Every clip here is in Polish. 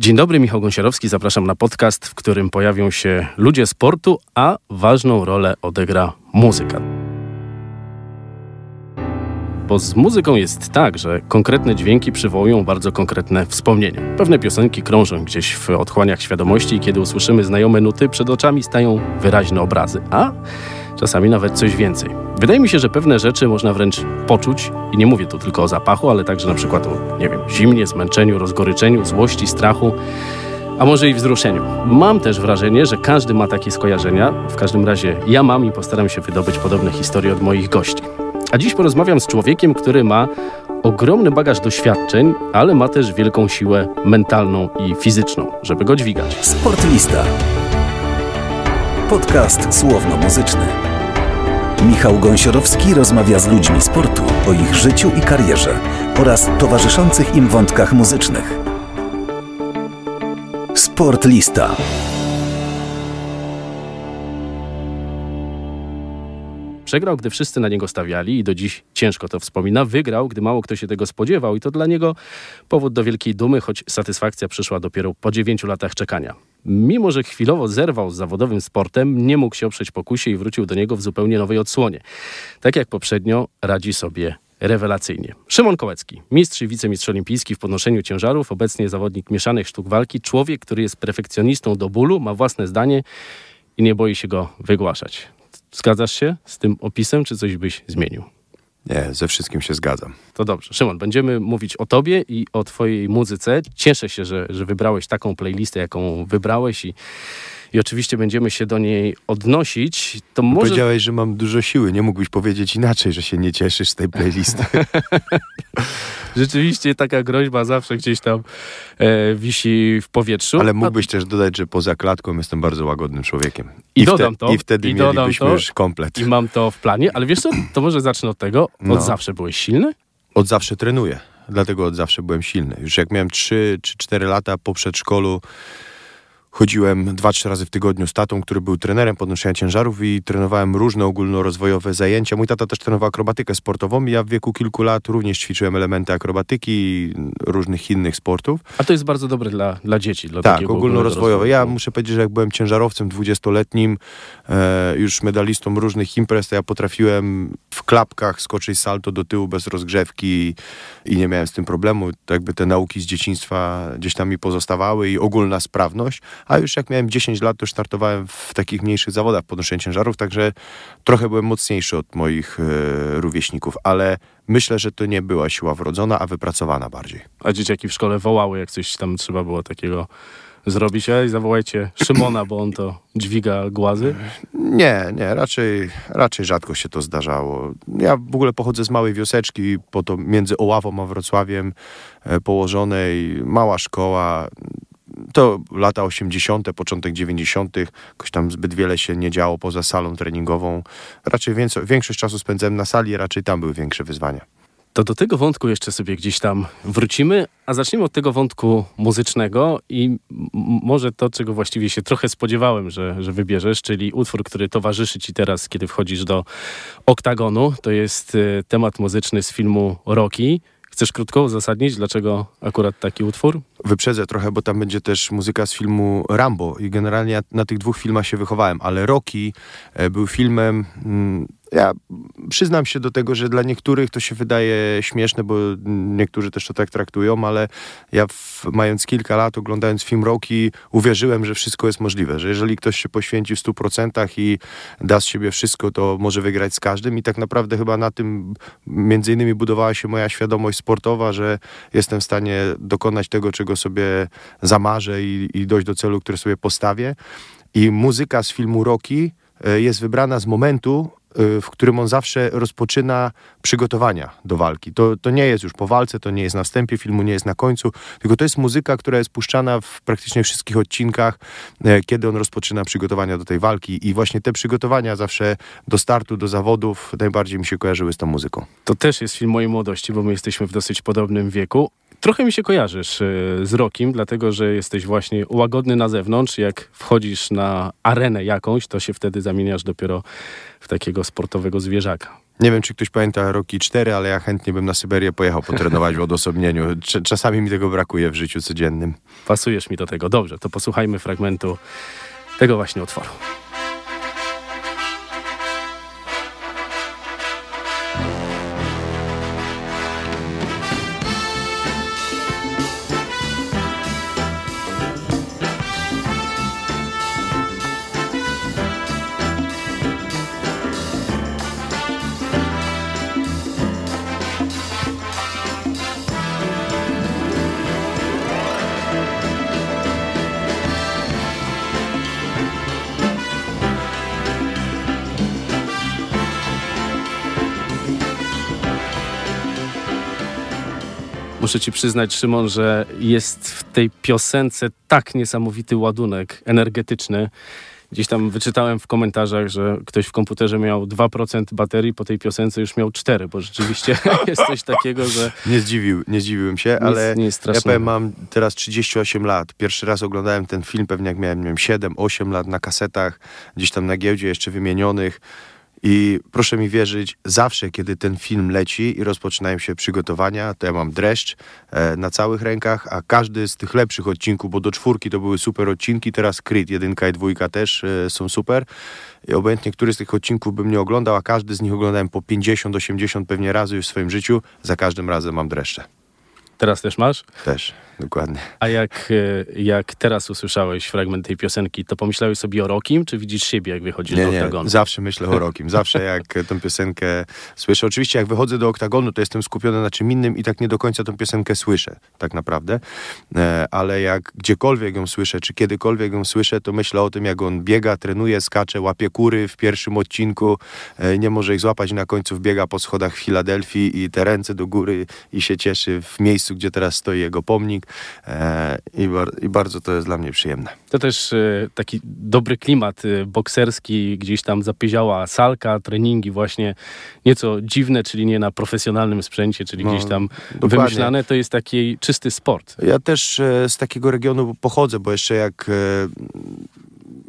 Dzień dobry, Michał Gąsierowski. Zapraszam na podcast, w którym pojawią się ludzie sportu, a ważną rolę odegra muzyka. Bo z muzyką jest tak, że konkretne dźwięki przywołują bardzo konkretne wspomnienia. Pewne piosenki krążą gdzieś w otchłaniach świadomości i kiedy usłyszymy znajome nuty, przed oczami stają wyraźne obrazy, a czasami nawet coś więcej. Wydaje mi się, że pewne rzeczy można wręcz poczuć, i nie mówię tu tylko o zapachu, ale także na przykład o, nie wiem, zimnie, zmęczeniu, rozgoryczeniu, złości, strachu, a może i wzruszeniu. Mam też wrażenie, że każdy ma takie skojarzenia, w każdym razie ja mam i postaram się wydobyć podobne historie od moich gości. A dziś porozmawiam z człowiekiem, który ma ogromny bagaż doświadczeń, ale ma też wielką siłę mentalną i fizyczną, żeby go dźwigać. Sportlista. Podcast słowno-muzyczny. Michał Gąsiorowski rozmawia z ludźmi sportu o ich życiu i karierze oraz towarzyszących im wątkach muzycznych. Sportlista. Przegrał, gdy wszyscy na niego stawiali i do dziś ciężko to wspomina. Wygrał, gdy mało kto się tego spodziewał i to dla niego powód do wielkiej dumy, choć satysfakcja przyszła dopiero po 9 latach czekania. Mimo, że chwilowo zerwał z zawodowym sportem, nie mógł się oprzeć pokusie i wrócił do niego w zupełnie nowej odsłonie. Tak jak poprzednio, radzi sobie rewelacyjnie. Szymon Kołecki, mistrz i wicemistrz olimpijski w podnoszeniu ciężarów, obecnie zawodnik mieszanych sztuk walki, człowiek, który jest perfekcjonistą do bólu, ma własne zdanie i nie boi się go wygłaszać. Zgadzasz się z tym opisem, czy coś byś zmienił? Nie, ze wszystkim się zgadzam. To dobrze. Szymon, będziemy mówić o tobie i o twojej muzyce. Cieszę się, że, że wybrałeś taką playlistę, jaką wybrałeś i i oczywiście będziemy się do niej odnosić, to może... Powiedziałeś, że mam dużo siły, nie mógłbyś powiedzieć inaczej, że się nie cieszysz z tej playlisty. Rzeczywiście taka groźba zawsze gdzieś tam e, wisi w powietrzu. Ale no- mógłbyś A... też dodać, że poza klatką jestem bardzo łagodnym człowiekiem. I, I dodam to. I wtedy i mielibyśmy to, już komplet. I mam to w planie, ale wiesz co, to może zacznę od tego. Od no. zawsze byłeś silny? Od zawsze trenuję dlatego od zawsze byłem silny. Już jak miałem 3 czy 4 lata po przedszkolu, Chodziłem 2-3 razy w tygodniu z tatą, który był trenerem podnoszenia ciężarów i trenowałem różne ogólnorozwojowe zajęcia. Mój tata też trenował akrobatykę sportową i ja w wieku kilku lat również ćwiczyłem elementy akrobatyki i różnych innych sportów. A to jest bardzo dobre dla, dla dzieci. Dla tak, ogólnorozwojowe. Ja muszę powiedzieć, że jak byłem ciężarowcem 20-letnim, e, już medalistą różnych imprez, to ja potrafiłem w klapkach skoczyć salto do tyłu bez rozgrzewki i nie miałem z tym problemu. jakby te nauki z dzieciństwa gdzieś tam mi pozostawały i ogólna sprawność a już jak miałem 10 lat, to już startowałem w takich mniejszych zawodach podnoszenia ciężarów, także trochę byłem mocniejszy od moich e, rówieśników, ale myślę, że to nie była siła wrodzona, a wypracowana bardziej. A dzieciaki w szkole wołały, jak coś tam trzeba było takiego zrobić, i zawołajcie Szymona, bo on to dźwiga głazy? Nie, nie, raczej, raczej rzadko się to zdarzało. Ja w ogóle pochodzę z małej wioseczki, po to między Oławą a Wrocławiem e, położonej, mała szkoła, to lata 80., początek 90., jakoś tam zbyt wiele się nie działo poza salą treningową. Raczej więcej, większość czasu spędzałem na sali, raczej tam były większe wyzwania. To do tego wątku jeszcze sobie gdzieś tam wrócimy, a zacznijmy od tego wątku muzycznego i może to, czego właściwie się trochę spodziewałem, że, że wybierzesz, czyli utwór, który towarzyszy ci teraz, kiedy wchodzisz do oktagonu. To jest y, temat muzyczny z filmu Rocky. Chcesz krótko uzasadnić, dlaczego akurat taki utwór? Wyprzedzę trochę, bo tam będzie też muzyka z filmu Rambo i generalnie na tych dwóch filmach się wychowałem, ale Rocky e, był filmem mm, ja przyznam się do tego, że dla niektórych to się wydaje śmieszne, bo niektórzy też to tak traktują, ale ja w, mając kilka lat, oglądając film Rocky, uwierzyłem, że wszystko jest możliwe, że jeżeli ktoś się poświęci w 100% i da z siebie wszystko, to może wygrać z każdym i tak naprawdę chyba na tym między innymi budowała się moja świadomość sportowa, że jestem w stanie dokonać tego, czego sobie zamarzę i, i dojść do celu, który sobie postawię. I muzyka z filmu Rocky e, jest wybrana z momentu, Y, w którym on zawsze rozpoczyna przygotowania do walki. To, to nie jest już po walce, to nie jest na wstępie filmu, nie jest na końcu, tylko to jest muzyka, która jest puszczana w praktycznie wszystkich odcinkach, e, kiedy on rozpoczyna przygotowania do tej walki i właśnie te przygotowania zawsze do startu, do zawodów najbardziej mi się kojarzyły z tą muzyką. To też jest film mojej młodości, bo my jesteśmy w dosyć podobnym wieku. Trochę mi się kojarzysz y, z Rokim, dlatego że jesteś właśnie łagodny na zewnątrz. Jak wchodzisz na arenę jakąś, to się wtedy zamieniasz dopiero w takiego sportowego zwierzaka. Nie wiem, czy ktoś pamięta Roki 4, ale ja chętnie bym na Syberię pojechał potrenować w odosobnieniu. Czasami mi tego brakuje w życiu codziennym. Pasujesz mi do tego. Dobrze, to posłuchajmy fragmentu tego właśnie utworu. Muszę ci przyznać, Szymon, że jest w tej piosence tak niesamowity ładunek energetyczny. Gdzieś tam wyczytałem w komentarzach, że ktoś w komputerze miał 2% baterii, po tej piosence już miał 4, bo rzeczywiście jest coś takiego, że... Nie, zdziwił, nie zdziwiłem się, ale nie jest ja powiem, mam teraz 38 lat. Pierwszy raz oglądałem ten film pewnie jak miałem, nie wiem, 7-8 lat na kasetach, gdzieś tam na giełdzie jeszcze wymienionych i proszę mi wierzyć, zawsze kiedy ten film leci i rozpoczynają się przygotowania, to ja mam dreszcz e, na całych rękach, a każdy z tych lepszych odcinków, bo do czwórki to były super odcinki, teraz Creed, jedynka i dwójka też e, są super. I obojętnie, który z tych odcinków bym nie oglądał, a każdy z nich oglądałem po 50-80 pewnie razy już w swoim życiu, za każdym razem mam dreszcze. Teraz też masz? Też, dokładnie. A jak, e, jak teraz usłyszałeś fragment tej piosenki, to pomyślałeś sobie o Rokim, czy widzisz siebie, jak wychodzisz nie, do oktagonu? zawsze myślę o Rokim. Zawsze jak tę piosenkę słyszę. Oczywiście jak wychodzę do oktagonu, to jestem skupiony na czym innym i tak nie do końca tę piosenkę słyszę, tak naprawdę. E, ale jak gdziekolwiek ją słyszę, czy kiedykolwiek ją słyszę, to myślę o tym, jak on biega, trenuje, skacze, łapie kury w pierwszym odcinku, e, nie może ich złapać i na końcu biega po schodach w Filadelfii i te ręce do góry i się cieszy w miejscu, miejscu, gdzie teraz stoi jego pomnik e, i, bar i bardzo to jest dla mnie przyjemne. To też e, taki dobry klimat e, bokserski, gdzieś tam zapieziała salka, treningi właśnie nieco dziwne, czyli nie na profesjonalnym sprzęcie, czyli no, gdzieś tam dokładnie. wymyślane, to jest taki czysty sport. Ja też z takiego regionu pochodzę, bo jeszcze jak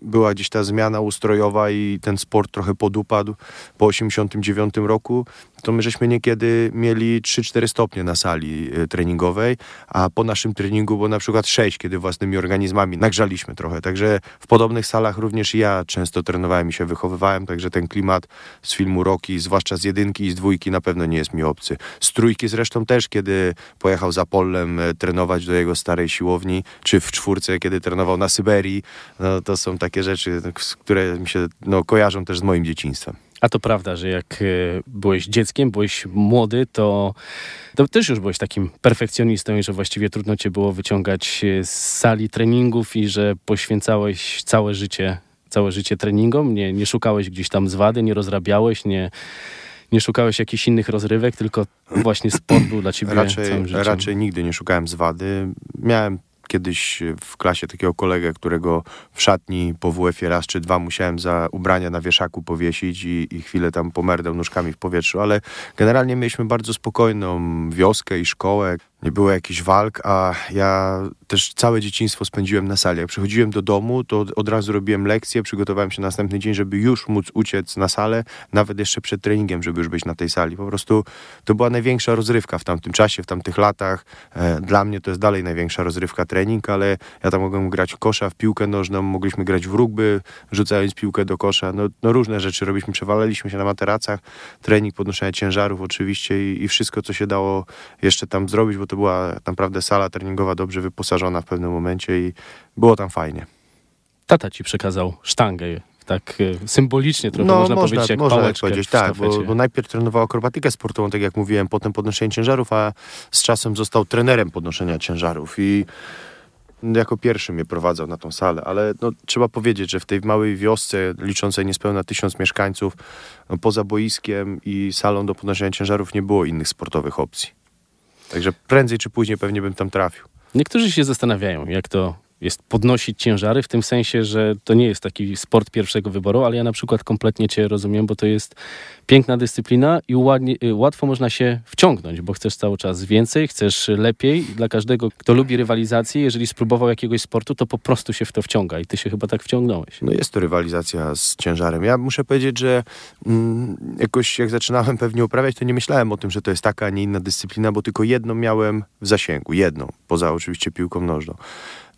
była gdzieś ta zmiana ustrojowa i ten sport trochę podupadł po 89 roku, to my żeśmy niekiedy mieli 3-4 stopnie na sali e, treningowej, a po naszym treningu było na przykład 6, kiedy własnymi organizmami nagrzaliśmy trochę. Także w podobnych salach również ja często trenowałem i się wychowywałem, także ten klimat z filmu Rocky, zwłaszcza z jedynki i z dwójki na pewno nie jest mi obcy. Z trójki zresztą też, kiedy pojechał za Polem e, trenować do jego starej siłowni, czy w czwórce, kiedy trenował na Syberii, no to są takie takie rzeczy, które mi się no, kojarzą też z moim dzieciństwem. A to prawda, że jak e, byłeś dzieckiem, byłeś młody, to, to też już byłeś takim perfekcjonistą i że właściwie trudno cię było wyciągać e, z sali treningów i że poświęcałeś całe życie, całe życie treningom. Nie, nie szukałeś gdzieś tam zwady, nie rozrabiałeś, nie, nie szukałeś jakichś innych rozrywek, tylko właśnie sport był dla ciebie raczej, całym życiem. Raczej nigdy nie szukałem zwady. Miałem kiedyś e, w klasie takiego kolegę, którego w szatni po WF-ie raz czy dwa musiałem za ubrania na wieszaku powiesić i, i chwilę tam pomerdał nóżkami w powietrzu, ale generalnie mieliśmy bardzo spokojną wioskę i szkołę nie było jakichś walk, a ja też całe dzieciństwo spędziłem na sali. Jak przychodziłem do domu, to od razu robiłem lekcję, przygotowałem się na następny dzień, żeby już móc uciec na salę, nawet jeszcze przed treningiem, żeby już być na tej sali. Po prostu to była największa rozrywka w tamtym czasie, w tamtych latach. E, dla mnie to jest dalej największa rozrywka trening, ale ja tam mogłem grać w kosza, w piłkę nożną, mogliśmy grać w rugby, rzucając piłkę do kosza. No, no różne rzeczy robiliśmy, przewalaliśmy się na materacach, trening podnoszenia ciężarów oczywiście i, i wszystko, co się dało jeszcze tam zrobić, bo to była naprawdę sala treningowa dobrze wyposażona w pewnym momencie i było tam fajnie. Tata ci przekazał sztangę tak e, symbolicznie trochę no, można, można powiedzieć, jak można tak powiedzieć, tak, bo, bo, najpierw trenował akrobatykę sportową, tak jak mówiłem, potem podnoszenie ciężarów, a z czasem został trenerem podnoszenia ciężarów i jako pierwszy mnie prowadzał na tą salę, ale no, trzeba powiedzieć, że w tej małej wiosce liczącej niespełna tysiąc mieszkańców, no, poza boiskiem i salą do podnoszenia ciężarów nie było innych sportowych opcji. Także prędzej czy później pewnie bym tam trafił. Niektórzy się zastanawiają, jak to jest podnosić ciężary, w tym sensie, że to nie jest taki sport pierwszego wyboru, ale ja na przykład kompletnie Cię rozumiem, bo to jest piękna dyscyplina i ładnie, y, łatwo można się wciągnąć, bo chcesz cały czas więcej, chcesz lepiej. Dla każdego, kto lubi rywalizację, jeżeli spróbował jakiegoś sportu, to po prostu się w to wciąga i Ty się chyba tak wciągnąłeś. No jest to rywalizacja z ciężarem. Ja muszę powiedzieć, że mm, jakoś jak zaczynałem pewnie uprawiać, to nie myślałem o tym, że to jest taka, a nie inna dyscyplina, bo tylko jedną miałem w zasięgu, jedną, poza oczywiście piłką nożną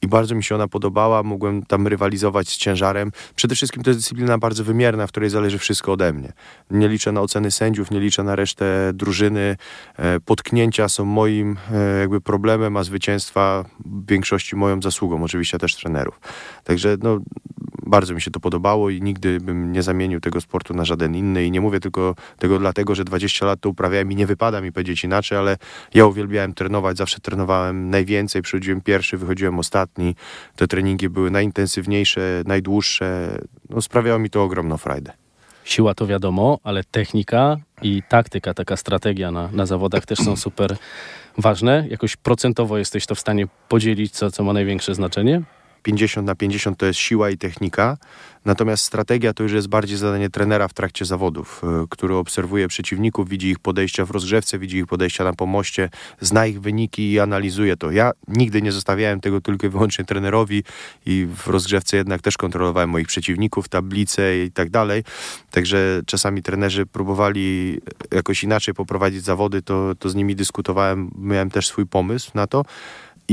i bardzo mi się ona podobała. Mogłem tam rywalizować z ciężarem. Przede wszystkim to jest dyscyplina bardzo wymierna, w której zależy wszystko ode mnie. Nie liczę na oceny sędziów, nie liczę na resztę drużyny. E, potknięcia są moim e, jakby problemem, a zwycięstwa w większości moją zasługą, oczywiście też trenerów. Także no, bardzo mi się to podobało i nigdy bym nie zamienił tego sportu na żaden inny. I nie mówię tylko tego dlatego, że 20 lat to uprawiałem i nie wypada mi powiedzieć inaczej, ale ja uwielbiałem trenować, zawsze trenowałem najwięcej, przychodziłem pierwszy, wychodziłem ostatni te treningi były najintensywniejsze, najdłuższe. No, sprawiało mi to ogromną frajdę. Siła to wiadomo, ale technika i taktyka, taka strategia na, na zawodach też są super ważne. Jakoś procentowo jesteś to w stanie podzielić, co, co ma największe znaczenie? 50 na 50 to jest siła i technika, natomiast strategia to już jest bardziej zadanie trenera w trakcie zawodów, y, który obserwuje przeciwników, widzi ich podejścia w rozgrzewce, widzi ich podejścia na pomoście, zna ich wyniki i analizuje to. Ja nigdy nie zostawiałem tego tylko i wyłącznie trenerowi i w rozgrzewce jednak też kontrolowałem moich przeciwników, tablice i tak dalej, także czasami trenerzy próbowali jakoś inaczej poprowadzić zawody, to, to z nimi dyskutowałem, miałem też swój pomysł na to,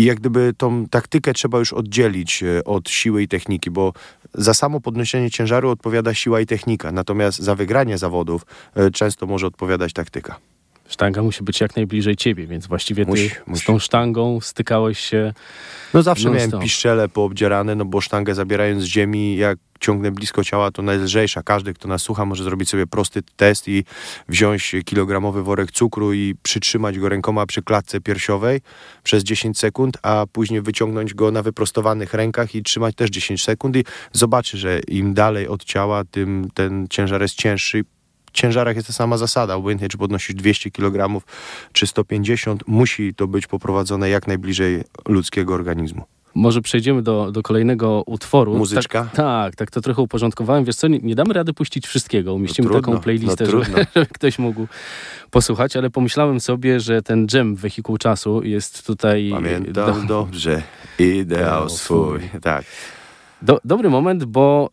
i jak gdyby tą taktykę trzeba już oddzielić e, od siły i techniki, bo za samo podnoszenie ciężaru odpowiada siła i technika, natomiast za wygranie zawodów e, często może odpowiadać taktyka. Sztanga musi być jak najbliżej ciebie, więc właściwie ty musi, musi. z tą sztangą stykałeś się. No zawsze miałem piszczele poobdzierane, no bo sztangę zabierając z ziemi, jak ciągnę blisko ciała, to najlżejsza. Każdy, kto nas słucha, może zrobić sobie prosty test i wziąć kilogramowy worek cukru i przytrzymać go rękoma przy klatce piersiowej przez 10 sekund, a później wyciągnąć go na wyprostowanych rękach i trzymać też 10 sekund i zobaczy, że im dalej od ciała, tym ten ciężar jest cięższy ciężarach jest ta sama zasada. Obojętnie, czy podnosisz 200 kg, czy 150, musi to być poprowadzone jak najbliżej ludzkiego organizmu. Może przejdziemy do, do kolejnego utworu. Muzyczka? Tak, tak, tak, to trochę uporządkowałem. Wiesz co, nie, nie damy rady puścić wszystkiego. Umieścimy no trudno, taką playlistę, no żeby, żeby, ktoś mógł posłuchać, ale pomyślałem sobie, że ten dżem Wehikuł Czasu jest tutaj... Pamiętam do... dobrze, ideał swój. Tak. Do, dobry moment, bo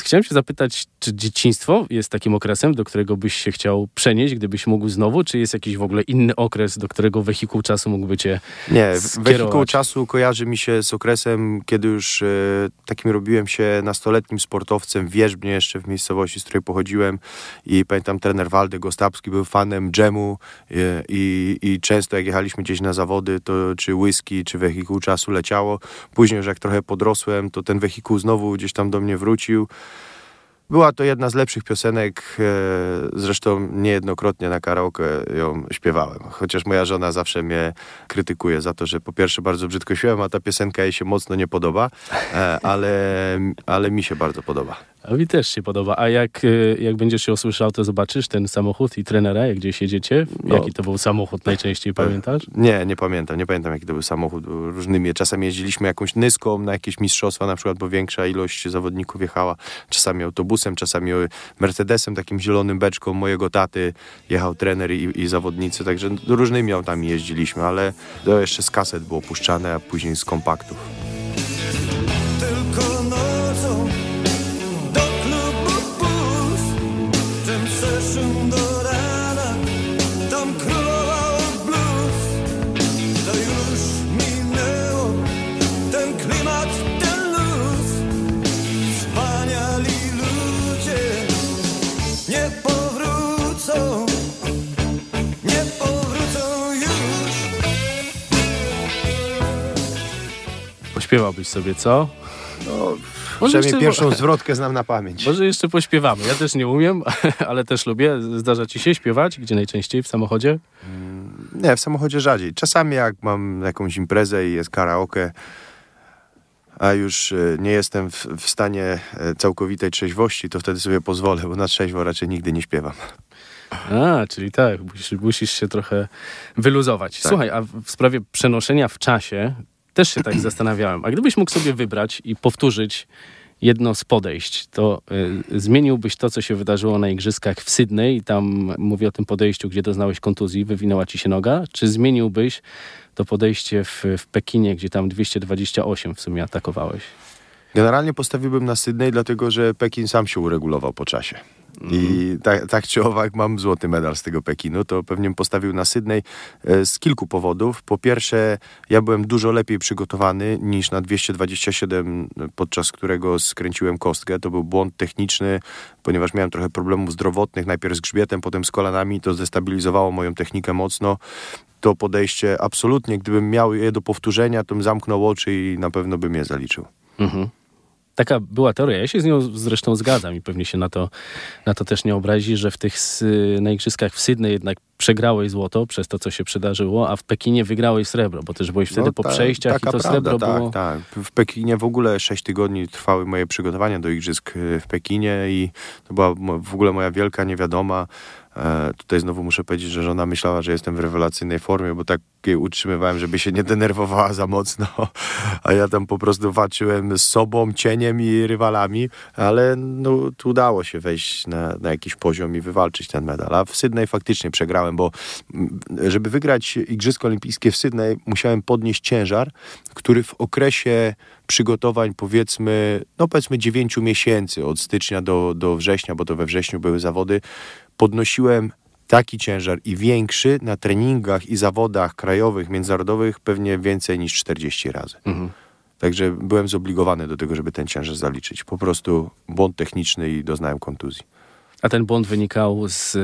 y, chciałem się zapytać, czy dzieciństwo jest takim okresem, do którego byś się chciał przenieść, gdybyś mógł znowu, czy jest jakiś w ogóle inny okres, do którego wehikuł czasu mógłby cię Nie, skierować? wehikuł czasu kojarzy mi się z okresem, kiedy już y, takim robiłem się nastoletnim sportowcem wierzbnie jeszcze w miejscowości, z której pochodziłem i pamiętam trener Waldek Gostapski był fanem dżemu y, i i często jak jechaliśmy gdzieś na zawody, to czy whisky, czy wehikuł czasu leciało. Później, że jak trochę podrosłem, to ten wehikuł Kicku znowu gdzieś tam do mnie wrócił. Była to jedna z lepszych piosenek, e, zresztą niejednokrotnie na karaoke ją śpiewałem. Chociaż moja żona zawsze mnie krytykuje za to, że po pierwsze bardzo brzydko śpiewam, a ta piosenka jej się mocno nie podoba, e, ale, ale mi się bardzo podoba. A mi też się podoba. A jak, y, jak będziesz się usłyszał, to zobaczysz ten samochód i trenera, jak gdzieś jedziecie? No. Jaki to był samochód najczęściej, pamiętasz? Nie, nie pamiętam. Nie pamiętam, jaki to był samochód. Różnymi. Czasami jeździliśmy jakąś nyską na jakieś mistrzostwa, na przykład, bo większa ilość zawodników jechała. Czasami autobusem, czasami y, Mercedesem, takim zielonym beczką mojego taty jechał trener i, i zawodnicy. Także różnymi autami jeździliśmy, ale to jeszcze z kaset było puszczane, a później z kompaktów. Pośpiewałbyś sobie, co? No, może jeszcze pierwszą zwrotkę znam na pamięć. Może jeszcze pośpiewamy. Ja też nie umiem, ale też lubię. Zdarza ci się śpiewać? Gdzie najczęściej? W samochodzie? Mm, nie, w samochodzie rzadziej. Czasami jak mam jakąś imprezę i jest karaoke, a już e, nie jestem w, w stanie e, całkowitej trzeźwości, to wtedy sobie pozwolę, bo na trzeźwo raczej nigdy nie śpiewam. A, czyli tak, musisz, musisz się trochę wyluzować. Tak. Słuchaj, a w sprawie przenoszenia w czasie, też się tak zastanawiałem. A gdybyś mógł sobie wybrać i powtórzyć jedno z podejść, to y, zmieniłbyś to, co się wydarzyło na igrzyskach w Sydney, tam mówię o tym podejściu, gdzie doznałeś kontuzji, wywinęła ci się noga, czy zmieniłbyś to podejście w, w Pekinie, gdzie tam 228 w sumie atakowałeś? Generalnie postawiłbym na Sydney, dlatego że Pekin sam się uregulował po czasie. I tak, tak czy owak mam złoty medal z tego Pekinu. To pewnie postawił na Sydney e, z kilku powodów. Po pierwsze, ja byłem dużo lepiej przygotowany niż na 227, podczas którego skręciłem kostkę. To był błąd techniczny, ponieważ miałem trochę problemów zdrowotnych, najpierw z grzbietem, potem z kolanami. To zdestabilizowało moją technikę mocno to podejście absolutnie. Gdybym miał je do powtórzenia, to bym zamknął oczy i na pewno bym je zaliczył. Mhm taka była teoria, ja się z nią zresztą zgadzam i pewnie się na to, na to też nie obrazi, że w tych na igrzyskach w Sydney jednak przegrałeś złoto przez to, co się przydarzyło, a w Pekinie wygrałeś srebro, bo też byłeś wtedy no, ta, po przejściach i to prawda, srebro tak, było... Tak, w Pekinie w ogóle 6 tygodni trwały moje przygotowania do igrzysk y, w Pekinie i to była w ogóle moja wielka niewiadoma, E, tutaj znowu muszę powiedzieć, że żona myślała, że jestem w rewelacyjnej formie, bo tak jej utrzymywałem, żeby się nie denerwowała za mocno, a ja tam po prostu walczyłem z sobą, cieniem i rywalami, ale no, tu udało się wejść na, na jakiś poziom i wywalczyć ten medal. A w Sydney faktycznie przegrałem, bo mm, żeby wygrać Igrzyska Olimpijskie w Sydney, musiałem podnieść ciężar, który w okresie przygotowań powiedzmy, no powiedzmy 9 miesięcy od stycznia do, do września, bo to we wrześniu były zawody, podnosiłem taki ciężar i większy na treningach i zawodach krajowych, międzynarodowych pewnie więcej niż 40 razy. Mhm. Także byłem zobligowany do tego, żeby ten ciężar zaliczyć. Po prostu błąd techniczny i doznałem kontuzji. A ten błąd wynikał z, e,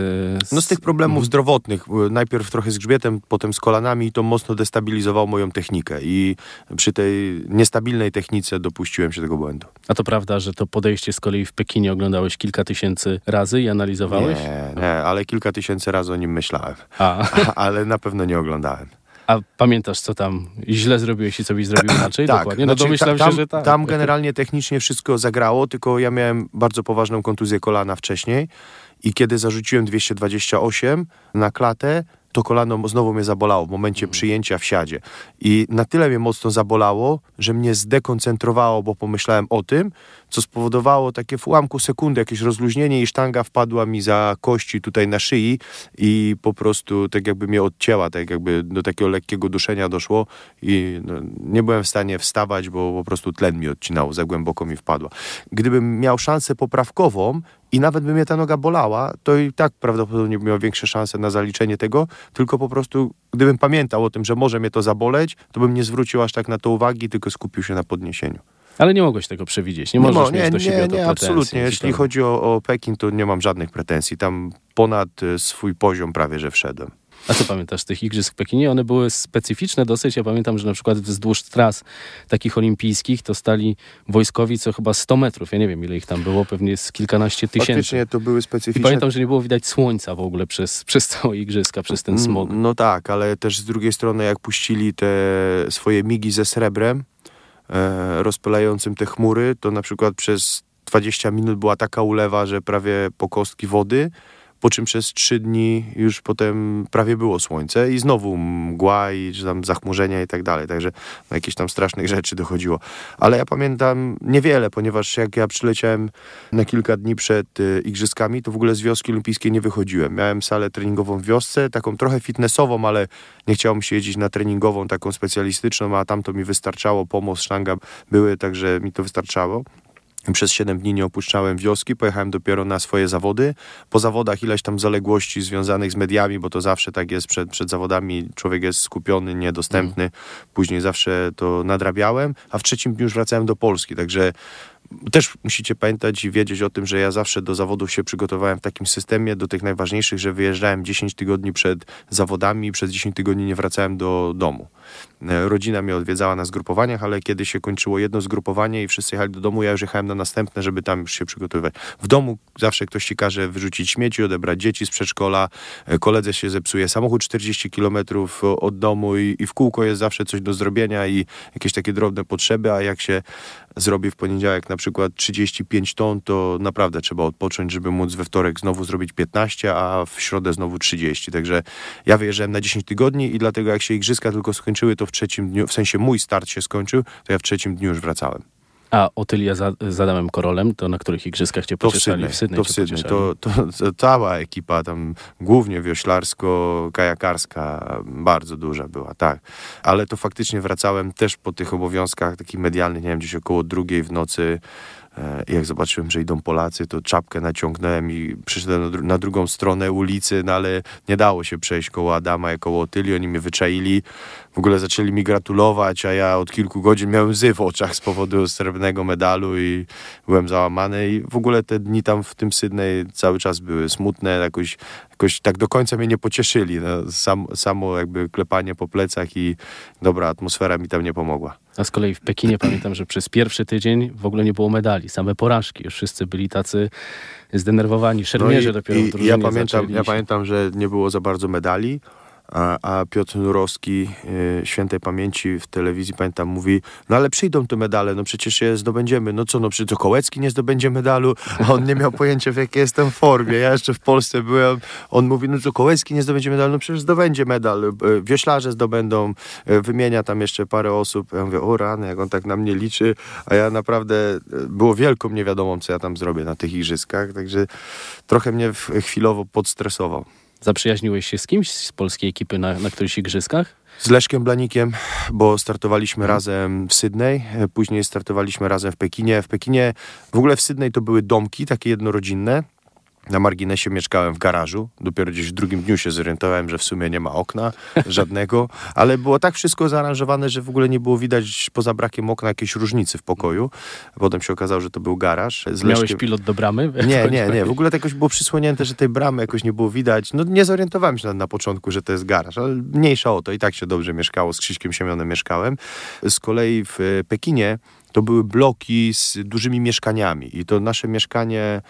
z... No z tych problemów mhm. zdrowotnych. E, najpierw trochę z grzbietem, potem z kolanami i to mocno destabilizowało moją technikę. I przy tej niestabilnej technice dopuściłem się tego błędu. A to prawda, że to podejście z kolei w Pekinie oglądałeś kilka tysięcy razy i analizowałeś? Nie, nie ale kilka tysięcy razy o nim myślałem. A. A, ale na pewno nie oglądałem. A pamiętasz, co tam źle zrobiłeś i co byś zrobił inaczej? tak. Dokładnie. No znaczy, domyślam tam, się, że tak. Tam generalnie technicznie wszystko zagrało, tylko ja miałem bardzo poważną kontuzję kolana wcześniej i kiedy zarzuciłem 228 na klatę, to kolano znowu mnie zabolało w momencie mhm. przyjęcia w siadzie. I na tyle mnie mocno zabolało, że mnie zdekoncentrowało, bo pomyślałem o tym, co spowodowało takie w ułamku sekundy jakieś rozluźnienie i sztanga wpadła mi za kości tutaj na szyi i po prostu tak jakby mnie odcięła, tak jakby do takiego lekkiego duszenia doszło i no, nie byłem w stanie wstawać, bo po prostu tlen mi odcinało, za głęboko mi wpadła. Gdybym miał szansę poprawkową, i nawet by mnie ta noga bolała, to i tak prawdopodobnie bym miał większe szanse na zaliczenie tego, tylko po prostu gdybym pamiętał o tym, że może mnie to zaboleć, to bym nie zwrócił aż tak na to uwagi, tylko skupił się na podniesieniu. Ale nie mogłeś tego przewidzieć, nie, nie możesz nie, mieć do nie, siebie nie, nie, absolutnie. Jeśli to... chodzi o, o Pekin, to nie mam żadnych pretensji. Tam ponad y, swój poziom prawie, że wszedłem. A co pamiętasz tych igrzysk w Pekinie? One były specyficzne dosyć. Ja pamiętam, że na przykład wzdłuż tras takich olimpijskich to stali wojskowi co chyba 100 metrów. Ja nie wiem, ile ich tam było, pewnie jest kilkanaście tysięcy. Faktycznie to były specyficzne. I pamiętam, że nie było widać słońca w ogóle przez, przez całe igrzyska, przez ten mm, smog. No tak, ale też z drugiej strony jak puścili te swoje migi ze srebrem, e, rozpylającym te chmury, to na przykład przez 20 minut była taka ulewa, że prawie po kostki wody, po czym przez trzy dni już potem prawie było słońce i znowu mgła i tam zachmurzenia i tak dalej, także no, jakieś tam strasznych rzeczy dochodziło. Ale ja pamiętam niewiele, ponieważ jak ja przyleciałem na kilka dni przed y, igrzyskami, to w ogóle z wioski olimpijskiej nie wychodziłem. Miałem salę treningową w wiosce, taką trochę fitnessową, ale nie chciałem się jeździć na treningową, taką specjalistyczną, a tam to mi wystarczało, pomoc, sztanga były, także mi to wystarczało. Przez 7 dni nie opuszczałem wioski, pojechałem dopiero na swoje zawody. Po zawodach ileś tam zaległości związanych z mediami, bo to zawsze tak jest przed, przed zawodami, człowiek jest skupiony, niedostępny. Mm. Później zawsze to nadrabiałem, a w trzecim dniu już wracałem do Polski, także też musicie pamiętać i wiedzieć o tym, że ja zawsze do zawodów się przygotowałem w takim systemie, do tych najważniejszych, że wyjeżdżałem 10 tygodni przed zawodami, przez 10 tygodni nie wracałem do domu. E, rodzina mnie odwiedzała na zgrupowaniach, ale kiedy się kończyło jedno zgrupowanie i wszyscy jechali do domu, ja już jechałem na następne, żeby tam już się przygotowywać. W domu zawsze ktoś ci każe wyrzucić śmieci, odebrać dzieci z przedszkola, e, koledze się zepsuje samochód 40 km e, od domu i, i w kółko jest zawsze coś do zrobienia i jakieś takie drobne potrzeby, a jak się zrobi w poniedziałek na przykład 35 ton, to naprawdę trzeba odpocząć, żeby móc we wtorek znowu zrobić 15, a w środę znowu 30. Także ja wyjeżdżałem na 10 tygodni i dlatego jak się igrzyska tylko skończyły, skończyły, to w trzecim dniu, w sensie mój start się skończył, to ja w trzecim dniu już wracałem. A Otylia za, z Adamem Korolem, to na których igrzyskach cię pocieszali? To w Sydney. W Sydney to, w Sydney. To, to, to, cała ekipa tam, głównie wioślarsko-kajakarska, bardzo duża była, tak. Ale to faktycznie wracałem też po tych obowiązkach takich medialnych, nie wiem, gdzieś około drugiej w nocy. E, jak zobaczyłem, że idą Polacy, to czapkę naciągnąłem i przyszedłem na, dru na drugą stronę ulicy, no ale nie dało się przejść koło Adama i koło Otyli. Oni mnie wyczaili, w ogóle zaczęli mi gratulować, a ja od kilku godzin miałem łzy w oczach z powodu srebrnego medalu i byłem załamany i w ogóle te dni tam w tym Sydney cały czas były smutne, jakoś, jakoś tak do końca mnie nie pocieszyli. No, sam, samo jakby klepanie po plecach i dobra atmosfera mi tam nie pomogła. A z kolei w Pekinie pamiętam, że przez pierwszy tydzień w ogóle nie było medali, same porażki. Już wszyscy byli tacy zdenerwowani, szermierze no i, dopiero i, w drużynie ja pamiętam, ja pamiętam, że nie było za bardzo medali, a, a Piotr Nurowski e, świętej pamięci w telewizji, pamiętam, mówi, no ale przyjdą te medale, no przecież je zdobędziemy. No co, no przecież Kołecki nie zdobędzie medalu, a on nie miał pojęcia w jakiej jestem formie. Ja jeszcze w Polsce byłem, on mówi, no co, Kołecki nie zdobędzie medalu, no przecież zdobędzie medal, y, wioślarze zdobędą, y, wymienia tam jeszcze parę osób. Ja mówię, o rany, jak on tak na mnie liczy, a ja naprawdę, było wielką niewiadomą, co ja tam zrobię na tych igrzyskach, także trochę mnie chwilowo podstresował. Zaprzyjaźniłeś się z kimś z polskiej ekipy na, na którychś igrzyskach? Z Leszkiem Blanikiem, bo startowaliśmy hmm. razem w Sydney, e, później startowaliśmy razem w Pekinie. W Pekinie, w ogóle w Sydney to były domki takie jednorodzinne, na marginesie mieszkałem w garażu. Dopiero gdzieś w drugim dniu się zorientowałem, że w sumie nie ma okna żadnego, ale było tak wszystko zaaranżowane, że w ogóle nie było widać poza brakiem okna jakiejś różnicy w pokoju. Potem się okazało, że to był garaż. Z Miałeś Leszkiem... pilot do bramy? Nie, nie, nie. W ogóle to jakoś było przysłonięte, że tej bramy jakoś nie było widać. No nie zorientowałem się na, na początku, że to jest garaż, ale mniejsza o to. I tak się dobrze mieszkało. Z Krzyśkiem Siemionem mieszkałem. Z kolei w Pekinie to były bloki z dużymi mieszkaniami i to nasze mieszkanie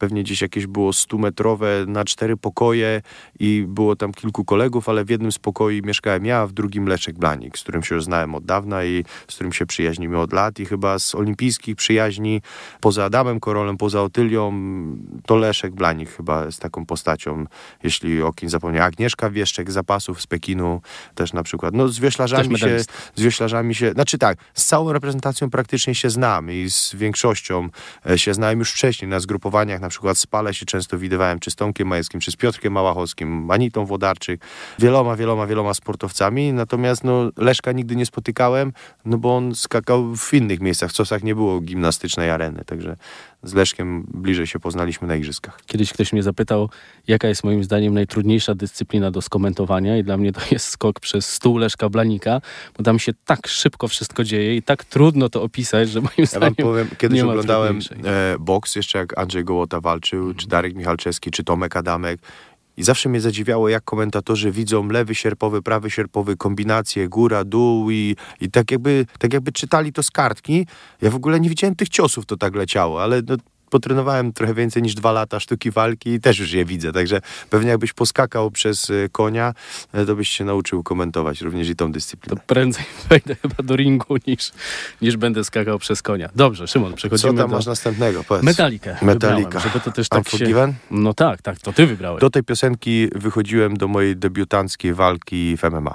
pewnie gdzieś jakieś było 100-metrowe na cztery pokoje i było tam kilku kolegów, ale w jednym z pokoi mieszkałem ja, a w drugim Leszek Blanik, z którym się już znałem od dawna i z którym się przyjaźnimy od lat i chyba z olimpijskich przyjaźni poza Adamem Korolem, poza Otylią, to Leszek Blanik chyba z taką postacią, jeśli o kim zapomniałem. Agnieszka Wieszczek, zapasów z Pekinu też na przykład. No z wioślarzami się, z wioślarzami się, znaczy tak, z całą reprezentacją praktycznie się znam i z większością e, się znałem już wcześniej na zgrupowaniach na przykład Spale się często widywałem, czy z Tomkiem Majewskim, czy z Piotrkiem Małachowskim, Manitą Wodarczyk, wieloma, wieloma, wieloma sportowcami, natomiast no, Leszka nigdy nie spotykałem, no bo on skakał w innych miejscach, w Cosach nie było gimnastycznej areny, także z Leszkiem bliżej się poznaliśmy na igrzyskach. Kiedyś ktoś mnie zapytał, jaka jest moim zdaniem najtrudniejsza dyscyplina do skomentowania i dla mnie to jest skok przez stół Leszka Blanika, bo tam się tak szybko wszystko dzieje i tak trudno to opisać, że moim ja zdaniem wam powiem, kiedyś oglądałem e, boks, jeszcze jak Andrzej Gołota walczył, mm. czy Darek Michalczewski, czy Tomek Adamek, i zawsze mnie zadziwiało, jak komentatorzy widzą lewy sierpowy, prawy sierpowy, kombinacje, góra, dół i, i tak, jakby, tak jakby czytali to z kartki. Ja w ogóle nie widziałem tych ciosów, to tak leciało, ale no, potrenowałem trochę więcej niż dwa lata sztuki walki i też już je widzę, także pewnie jakbyś poskakał przez y, konia, e, to byś się nauczył komentować również i tą dyscyplinę. To prędzej wejdę chyba do ringu niż, niż będę skakał przez konia. Dobrze, Szymon, przechodzimy do... Co tam do... masz następnego? Powiedz. Metalikę. Metalika. Żeby to też tak się... No tak, tak, to ty wybrałeś. Do tej piosenki wychodziłem do mojej debiutanckiej walki w MMA.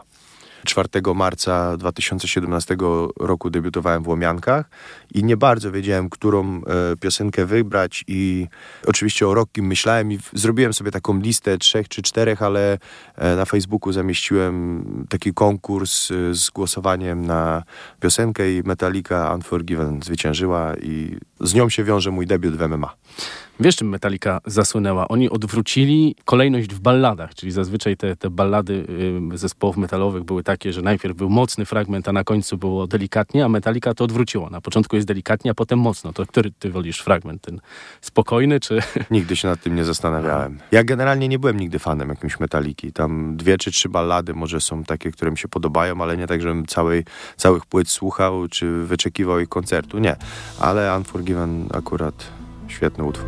4 marca 2017 roku debiutowałem w Łomiankach i nie bardzo wiedziałem, którą e, piosenkę wybrać i oczywiście o rok kim myślałem i zrobiłem sobie taką listę trzech czy czterech, ale e, na Facebooku zamieściłem taki konkurs e, z głosowaniem na piosenkę i Metallica Unforgiven zwyciężyła i z nią się wiąże mój debiut w MMA. Wiesz, czym Metallica zasłynęła? Oni odwrócili kolejność w balladach, czyli zazwyczaj te, te ballady y, zespołów metalowych były takie, że najpierw był mocny fragment, a na końcu było delikatnie, a Metallica to odwróciło. Na początku jest delikatnie, a potem mocno. To który ty wolisz fragment? Ten spokojny czy... Nigdy się nad tym nie zastanawiałem. Ja generalnie nie byłem nigdy fanem jakimś Metaliki. Tam dwie czy trzy ballady może są takie, które mi się podobają, ale nie tak, żebym całej, całych płyt słuchał czy wyczekiwał ich koncertu. Nie. Ale Unforgiven akurat Świetny utwór.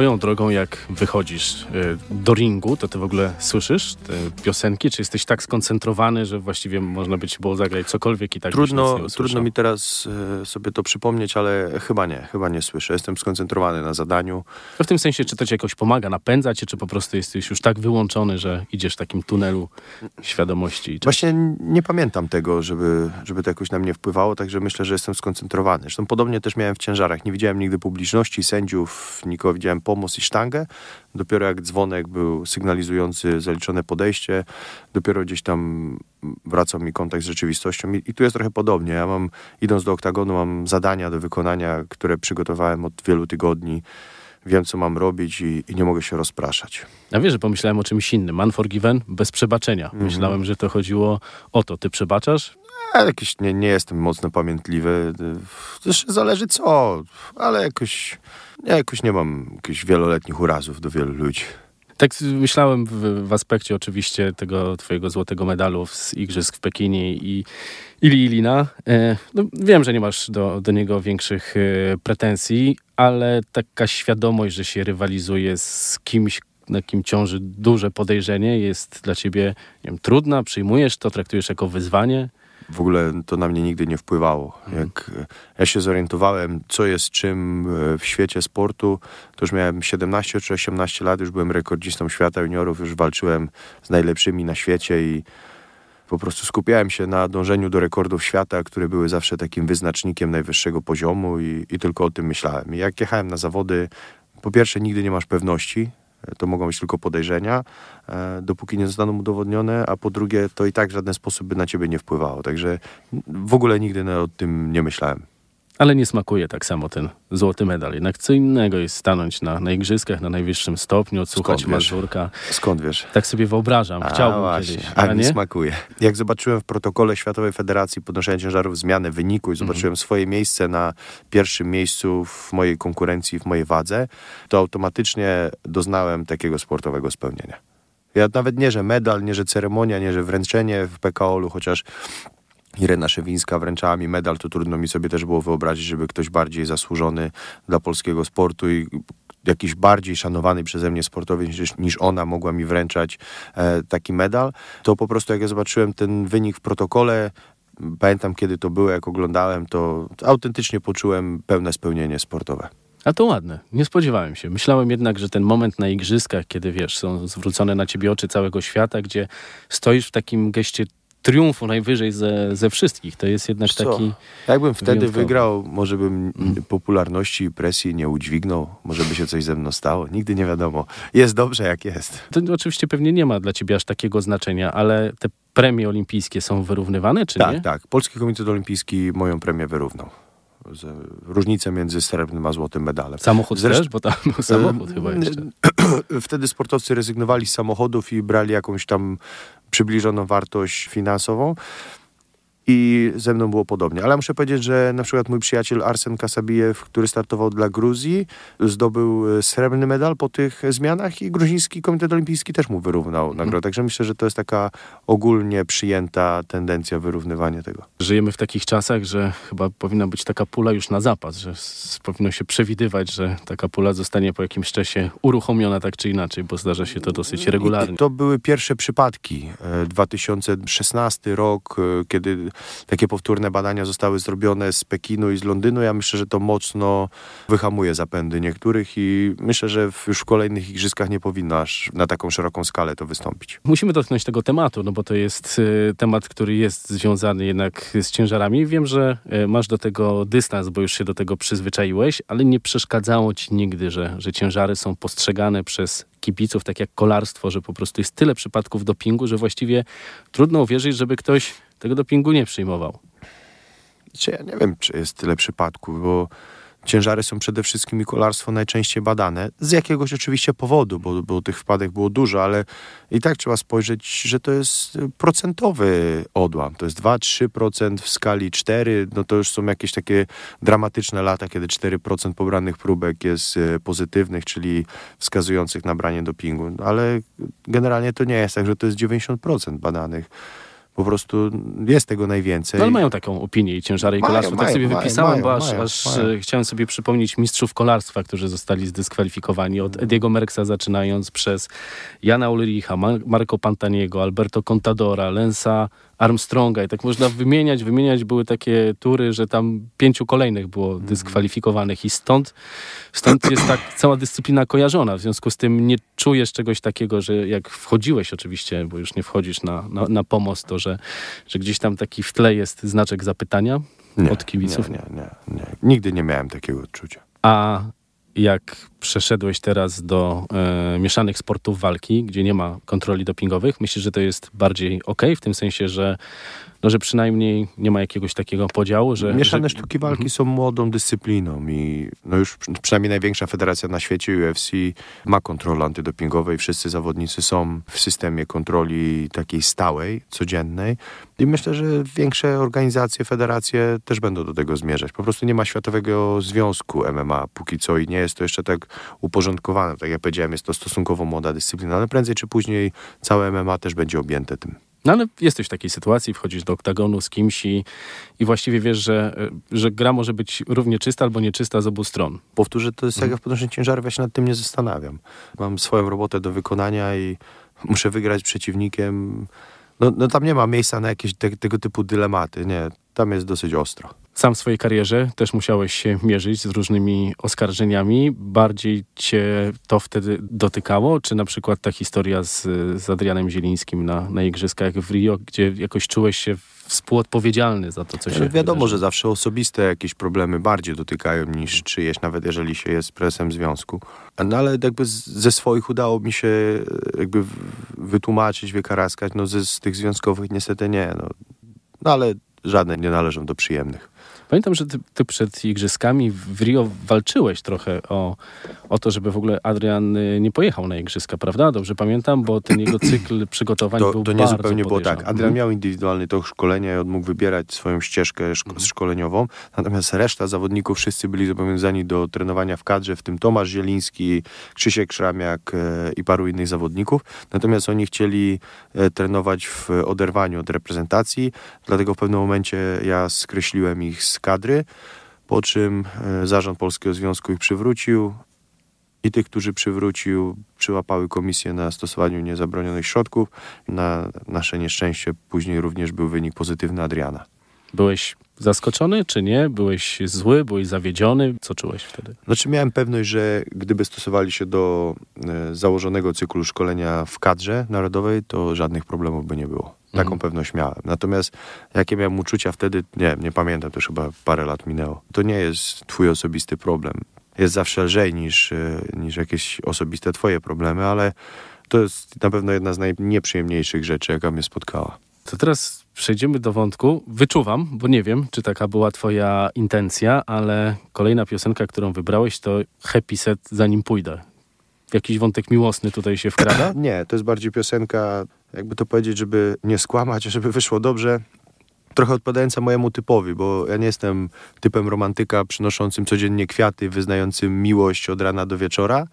swoją drogą, jak wychodzisz e, do ringu, to ty w ogóle słyszysz te piosenki? Czy jesteś tak skoncentrowany, że właściwie można by ci było zagrać cokolwiek i tak Trudno, trudno mi teraz e, sobie to przypomnieć, ale chyba nie, chyba nie słyszę. Jestem skoncentrowany na zadaniu. To w tym sensie, czy to ci jakoś pomaga, napędza cię, czy po prostu jesteś już tak wyłączony, że idziesz w takim tunelu świadomości? Czy... Właśnie nie pamiętam tego, żeby, żeby to jakoś na mnie wpływało, także myślę, że jestem skoncentrowany. Zresztą podobnie też miałem w ciężarach. Nie widziałem nigdy publiczności, sędziów, nikogo widziałem pomost i sztangę. Dopiero jak dzwonek był sygnalizujący zaliczone podejście, dopiero gdzieś tam wracał mi kontakt z rzeczywistością. I, I, tu jest trochę podobnie. Ja mam, idąc do oktagonu, mam zadania do wykonania, które przygotowałem od wielu tygodni. Wiem, co mam robić i, i nie mogę się rozpraszać. a wiesz, że pomyślałem o czymś innym. Unforgiven bez przebaczenia. Mm -hmm. Myślałem, że to chodziło o to. Ty przebaczasz, ja jakiś nie, nie jestem mocno pamiętliwy. Zresztą zależy co, ale jakoś, ja jakoś nie mam jakichś wieloletnich urazów do wielu ludzi. Tak myślałem w, w, aspekcie oczywiście tego twojego złotego medalu z Igrzysk w Pekinie i Ili Ilina. E, no, wiem, że nie masz do, do niego większych e, pretensji, ale taka świadomość, że się rywalizuje z kimś, na kim ciąży duże podejrzenie, jest dla ciebie nie wiem, trudna? Przyjmujesz to, traktujesz jako wyzwanie? w ogóle to na mnie nigdy nie wpływało. Mhm. Jak ja się zorientowałem, co jest czym e, w świecie sportu, to już miałem 17 czy 18 lat, już byłem rekordzistą świata juniorów, już walczyłem z najlepszymi na świecie i po prostu skupiałem się na dążeniu do rekordów świata, które były zawsze takim wyznacznikiem najwyższego poziomu i, i tylko o tym myślałem. I jak jechałem na zawody, po pierwsze nigdy nie masz pewności, E, to mogą być tylko podejrzenia, e, dopóki nie zostaną udowodnione, a po drugie, to i tak w żaden sposób by na ciebie nie wpływało. Także w ogóle nigdy o tym nie myślałem. Ale nie smakuje tak samo ten złoty medal. Jednak co innego jest stanąć na, na igrzyskach na najwyższym stopniu, odsłuchać Skąd mazurka. Skąd wiesz? Tak sobie wyobrażam. Chciałbym a, kiedyś. A, a nie smakuje. Jak zobaczyłem w protokole Światowej Federacji Podnoszenia Ciężarów zmiany wyniku i zobaczyłem mhm. swoje miejsce na pierwszym miejscu w mojej konkurencji, w mojej wadze, to automatycznie doznałem takiego sportowego spełnienia. Ja nawet nie, że medal, nie, że ceremonia, nie, że wręczenie w PKO-lu, chociaż Irena Szewińska wręczała mi medal, to trudno mi sobie też było wyobrazić, żeby ktoś bardziej zasłużony dla polskiego sportu i jakiś bardziej szanowany przeze mnie sportowiec niż, ona mogła mi wręczać e, taki medal, to po prostu jak ja zobaczyłem ten wynik w protokole, pamiętam kiedy to było, jak oglądałem, to autentycznie poczułem pełne spełnienie sportowe. A to ładne, nie spodziewałem się. Myślałem jednak, że ten moment na igrzyskach, kiedy wiesz, są zwrócone na ciebie oczy całego świata, gdzie stoisz w takim geście triumfu najwyżej ze, ze wszystkich. To jest jednak taki. Co? Jakbym wtedy wyjątkowy. wygrał, może bym mm. popularności i presji nie udźwignął, może by się coś ze mną stało. Nigdy nie wiadomo. Jest dobrze, jak jest. To oczywiście pewnie nie ma dla ciebie aż takiego znaczenia, ale te premie olimpijskie są wyrównywane, czy tak, nie? Tak, tak. Polski Komitet Olimpijski moją premię wyrównał różnicę między srebrnym a złotym medalem. Samochód Zreszt... też? Bo tam był samochód chyba jeszcze. Wtedy sportowcy rezygnowali z samochodów i brali jakąś tam przybliżoną wartość finansową. I ze mną było podobnie. Ale muszę powiedzieć, że na przykład mój przyjaciel Arsen Kasabijew, który startował dla Gruzji, zdobył e, srebrny medal po tych zmianach i gruziński komitet olimpijski też mu wyrównał mhm. nagrodę. Także myślę, że to jest taka ogólnie przyjęta tendencja wyrównywania tego. Żyjemy w takich czasach, że chyba powinna być taka pula już na zapas, że powinno się przewidywać, że taka pula zostanie po jakimś czasie uruchomiona tak czy inaczej, bo zdarza się to dosyć regularnie. I to były pierwsze przypadki. 2016 e, rok, e, kiedy takie powtórne badania zostały zrobione z Pekinu i z Londynu. Ja myślę, że to mocno wyhamuje zapędy niektórych i myślę, że już w kolejnych igrzyskach nie powinno aż na taką szeroką skalę to wystąpić. Musimy dotknąć tego tematu, no bo to jest e, temat, który jest związany jednak z ciężarami. Wiem, że e, masz do tego dystans, bo już się do tego przyzwyczaiłeś, ale nie przeszkadzało ci nigdy, że, że ciężary są postrzegane przez kibiców, tak jak kolarstwo, że po prostu jest tyle przypadków dopingu, że właściwie trudno uwierzyć, żeby ktoś tego dopingu nie przyjmował. Znaczy, ja nie wiem, czy jest tyle przypadków, bo ciężary są przede wszystkim i kolarstwo najczęściej badane. Z jakiegoś oczywiście powodu, bo, bo tych wpadek było dużo, ale i tak trzeba spojrzeć, że to jest procentowy odłam. To jest 2-3% w skali 4. No to już są jakieś takie dramatyczne lata, kiedy 4% pobranych próbek jest e, pozytywnych, czyli wskazujących na branie dopingu. Ale generalnie to nie jest tak, że to jest 90% badanych po prostu jest tego najwięcej. No ale mają taką opinię i ciężary i kolarstwo. Tak mają, tak sobie mają, wypisałem, mają, bo aż, aż e, chciałem sobie przypomnieć mistrzów kolarstwa, którzy zostali zdyskwalifikowani od mm. Ediego Merksa zaczynając przez Jana Ulricha, Marco Pantaniego, Alberto Contadora, Lensa Armstronga i tak można wymieniać, wymieniać. Były takie tury, że tam pięciu kolejnych było mhm. dyskwalifikowanych i stąd, stąd jest tak cała dyscyplina kojarzona. W związku z tym nie czujesz czegoś takiego, że jak wchodziłeś oczywiście, bo już nie wchodzisz na, na, na pomost, to że, że gdzieś tam taki w tle jest znaczek zapytania nie, od kibiców. Nie, nie, nie, nie. Nigdy nie miałem takiego odczucia. A jak przeszedłeś teraz do e, mieszanych sportów walki, gdzie nie ma kontroli dopingowych. Myślę, że to jest bardziej ok, w tym sensie, że, no, że przynajmniej nie ma jakiegoś takiego podziału, że... Mieszane że... sztuki walki mhm. są młodą dyscypliną i no już przynajmniej największa federacja na świecie UFC ma kontrolę antydopingową i wszyscy zawodnicy są w systemie kontroli takiej stałej, codziennej i myślę, że większe organizacje, federacje też będą do tego zmierzać. Po prostu nie ma Światowego Związku MMA póki co i nie jest to jeszcze tak uporządkowane. Tak jak powiedziałem, jest to stosunkowo młoda dyscyplina, ale prędzej czy później całe MMA też będzie objęte tym. No ale jesteś w takiej sytuacji, wchodzisz do oktagonu z kimś i, i właściwie wiesz, że, że gra może być równie czysta albo nieczysta z obu stron. Powtórzę, to jest mhm. jak w podnoszeniu ciężarów, ja się nad tym nie zastanawiam. Mam swoją robotę do wykonania i muszę wygrać z przeciwnikiem. No, no tam nie ma miejsca na jakieś te, tego typu dylematy, nie. Tam jest dosyć ostro. Sam w swojej karierze też musiałeś się mierzyć z różnymi oskarżeniami. Bardziej cię to wtedy dotykało? Czy na przykład ta historia z, z Adrianem Zielińskim na, na Igrzyskach w Rio, gdzie jakoś czułeś się współodpowiedzialny za to, co się dzieje? No wiadomo, wydarzy. że zawsze osobiste jakieś problemy bardziej dotykają niż czyjeś, nawet jeżeli się jest presem związku. No ale jakby ze swoich udało mi się e, jakby wytłumaczyć, wykaraskać. No ze, z tych związkowych niestety nie. No, no ale żadne nie należą do przyjemnych. Pamiętam, że ty, ty, przed igrzyskami w Rio walczyłeś trochę o, o to, żeby w ogóle Adrian y, nie pojechał na igrzyska, prawda? Dobrze pamiętam, bo ten jego cykl przygotowań to, był To nie zupełnie było tak. Adrian mhm. miał indywidualny tok szkolenia i on mógł wybierać swoją ścieżkę szko mhm. szkoleniową, natomiast reszta zawodników wszyscy byli zobowiązani do trenowania w kadrze, w tym Tomasz Zieliński, Krzysiek Szramiak e, i paru innych zawodników. Natomiast oni chcieli e, trenować w oderwaniu od reprezentacji, dlatego w pewnym momencie ja skreśliłem ich z kadry, po czym e, zarząd Polskiego Związku ich przywrócił i tych, którzy przywrócił, przyłapały komisję na stosowaniu niezabronionych środków. Na nasze nieszczęście później również był wynik pozytywny Adriana. Byłeś zaskoczony, czy nie? Byłeś zły, byłeś zawiedziony? Co czułeś wtedy? Znaczy miałem pewność, że gdyby stosowali się do e, założonego cyklu szkolenia w kadrze narodowej, to żadnych problemów by nie było. Taką mhm. pewność miałem. Natomiast jakie miałem uczucia wtedy, nie, nie pamiętam, to już chyba parę lat minęło. To nie jest twój osobisty problem. Jest zawsze lżej niż, e, niż jakieś osobiste twoje problemy, ale to jest na pewno jedna z najnieprzyjemniejszych rzeczy, jaka mnie spotkała. To teraz przejdziemy do wątku. Wyczuwam, bo nie wiem, czy taka była Twoja intencja, ale kolejna piosenka, którą wybrałeś, to Happy Set Zanim Pójdę. Jakiś wątek miłosny tutaj się wkrada? nie, to jest bardziej piosenka, jakby to powiedzieć, żeby nie skłamać, żeby wyszło dobrze. Trochę odpowiadająca mojemu typowi, bo ja nie jestem typem romantyka przynoszącym codziennie kwiaty, wyznającym miłość od rana do wieczora.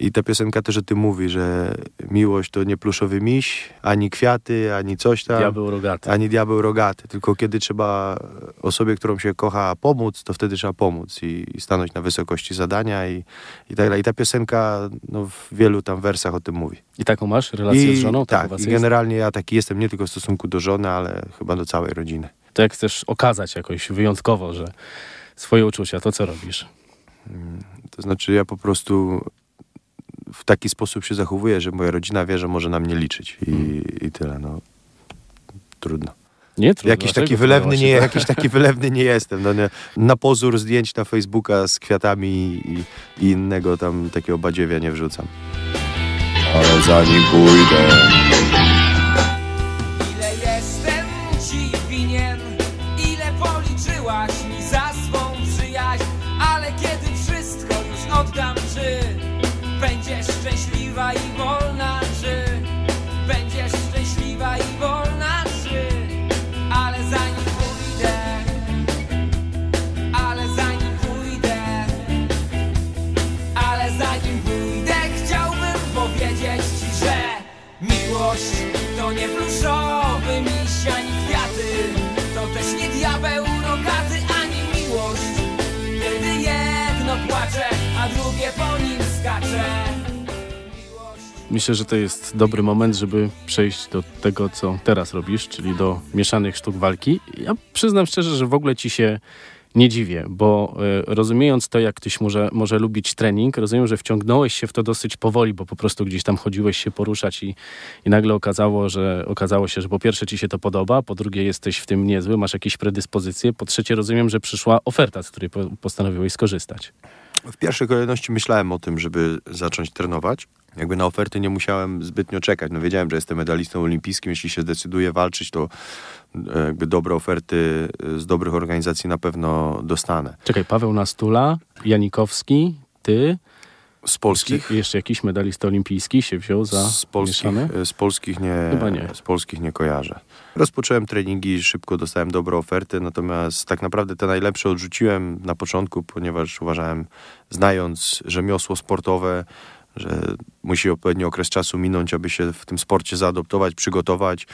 I ta piosenka też o tym mówi, że miłość to nie pluszowy miś, ani kwiaty, ani coś tam. Diabeł rogaty. Ani diabeł rogaty. Tylko kiedy trzeba osobie, którą się kocha, pomóc, to wtedy trzeba pomóc i, i stanąć na wysokości zadania i, i tak dalej. I ta piosenka no, w wielu tam wersach o tym mówi. I taką masz relację I, z żoną? Tak, tak i generalnie jest? ja taki jestem nie tylko w stosunku do żony, ale chyba do całej rodziny. To jak chcesz okazać jakoś wyjątkowo, że swoje uczucia, to co robisz? Mm, to znaczy ja po prostu w taki sposób się zachowuję, że moja rodzina wie, że może na mnie liczyć i, hmm. i tyle. No. Trudno. Nie, trudno. Jakiś taki, wylewny nie, jakiś taki wylewny nie jestem. No nie, no, na pozór zdjęć na Facebooka z kwiatami i, i innego tam takiego badziewia nie wrzucam. Ale zanim pójdę vai Myślę, że to jest dobry moment, żeby przejść do tego, co teraz robisz, czyli do mieszanych sztuk walki. Ja przyznam szczerze, że w ogóle ci się nie dziwię, bo e, rozumiejąc to, jak tyś może, może lubić trening, rozumiem, że wciągnąłeś się w to dosyć powoli, bo po prostu gdzieś tam chodziłeś się poruszać i, i nagle okazało, że, okazało się, że po pierwsze ci się to podoba, po drugie jesteś w tym niezły, masz jakieś predyspozycje, po trzecie rozumiem, że przyszła oferta, z której postanowiłeś skorzystać w pierwszej kolejności myślałem o tym, żeby zacząć trenować. Jakby na oferty nie musiałem zbytnio czekać. No wiedziałem, że jestem medalistą olimpijskim. Jeśli się decyduję walczyć, to e, jakby dobre oferty e, z dobrych organizacji na pewno dostanę. Czekaj, Paweł Nastula, Janikowski, ty, z polskich? Czy jeszcze jakiś medalista olimpijski się wziął za z polskich, e, Z polskich nie, Chyba nie. Z polskich nie kojarzę. Rozpocząłem treningi, szybko dostałem dobre oferty, natomiast tak naprawdę te najlepsze odrzuciłem na początku, ponieważ uważałem, znając rzemiosło sportowe, że musi odpowiedni okres czasu minąć, aby się w tym sporcie zaadoptować, przygotować.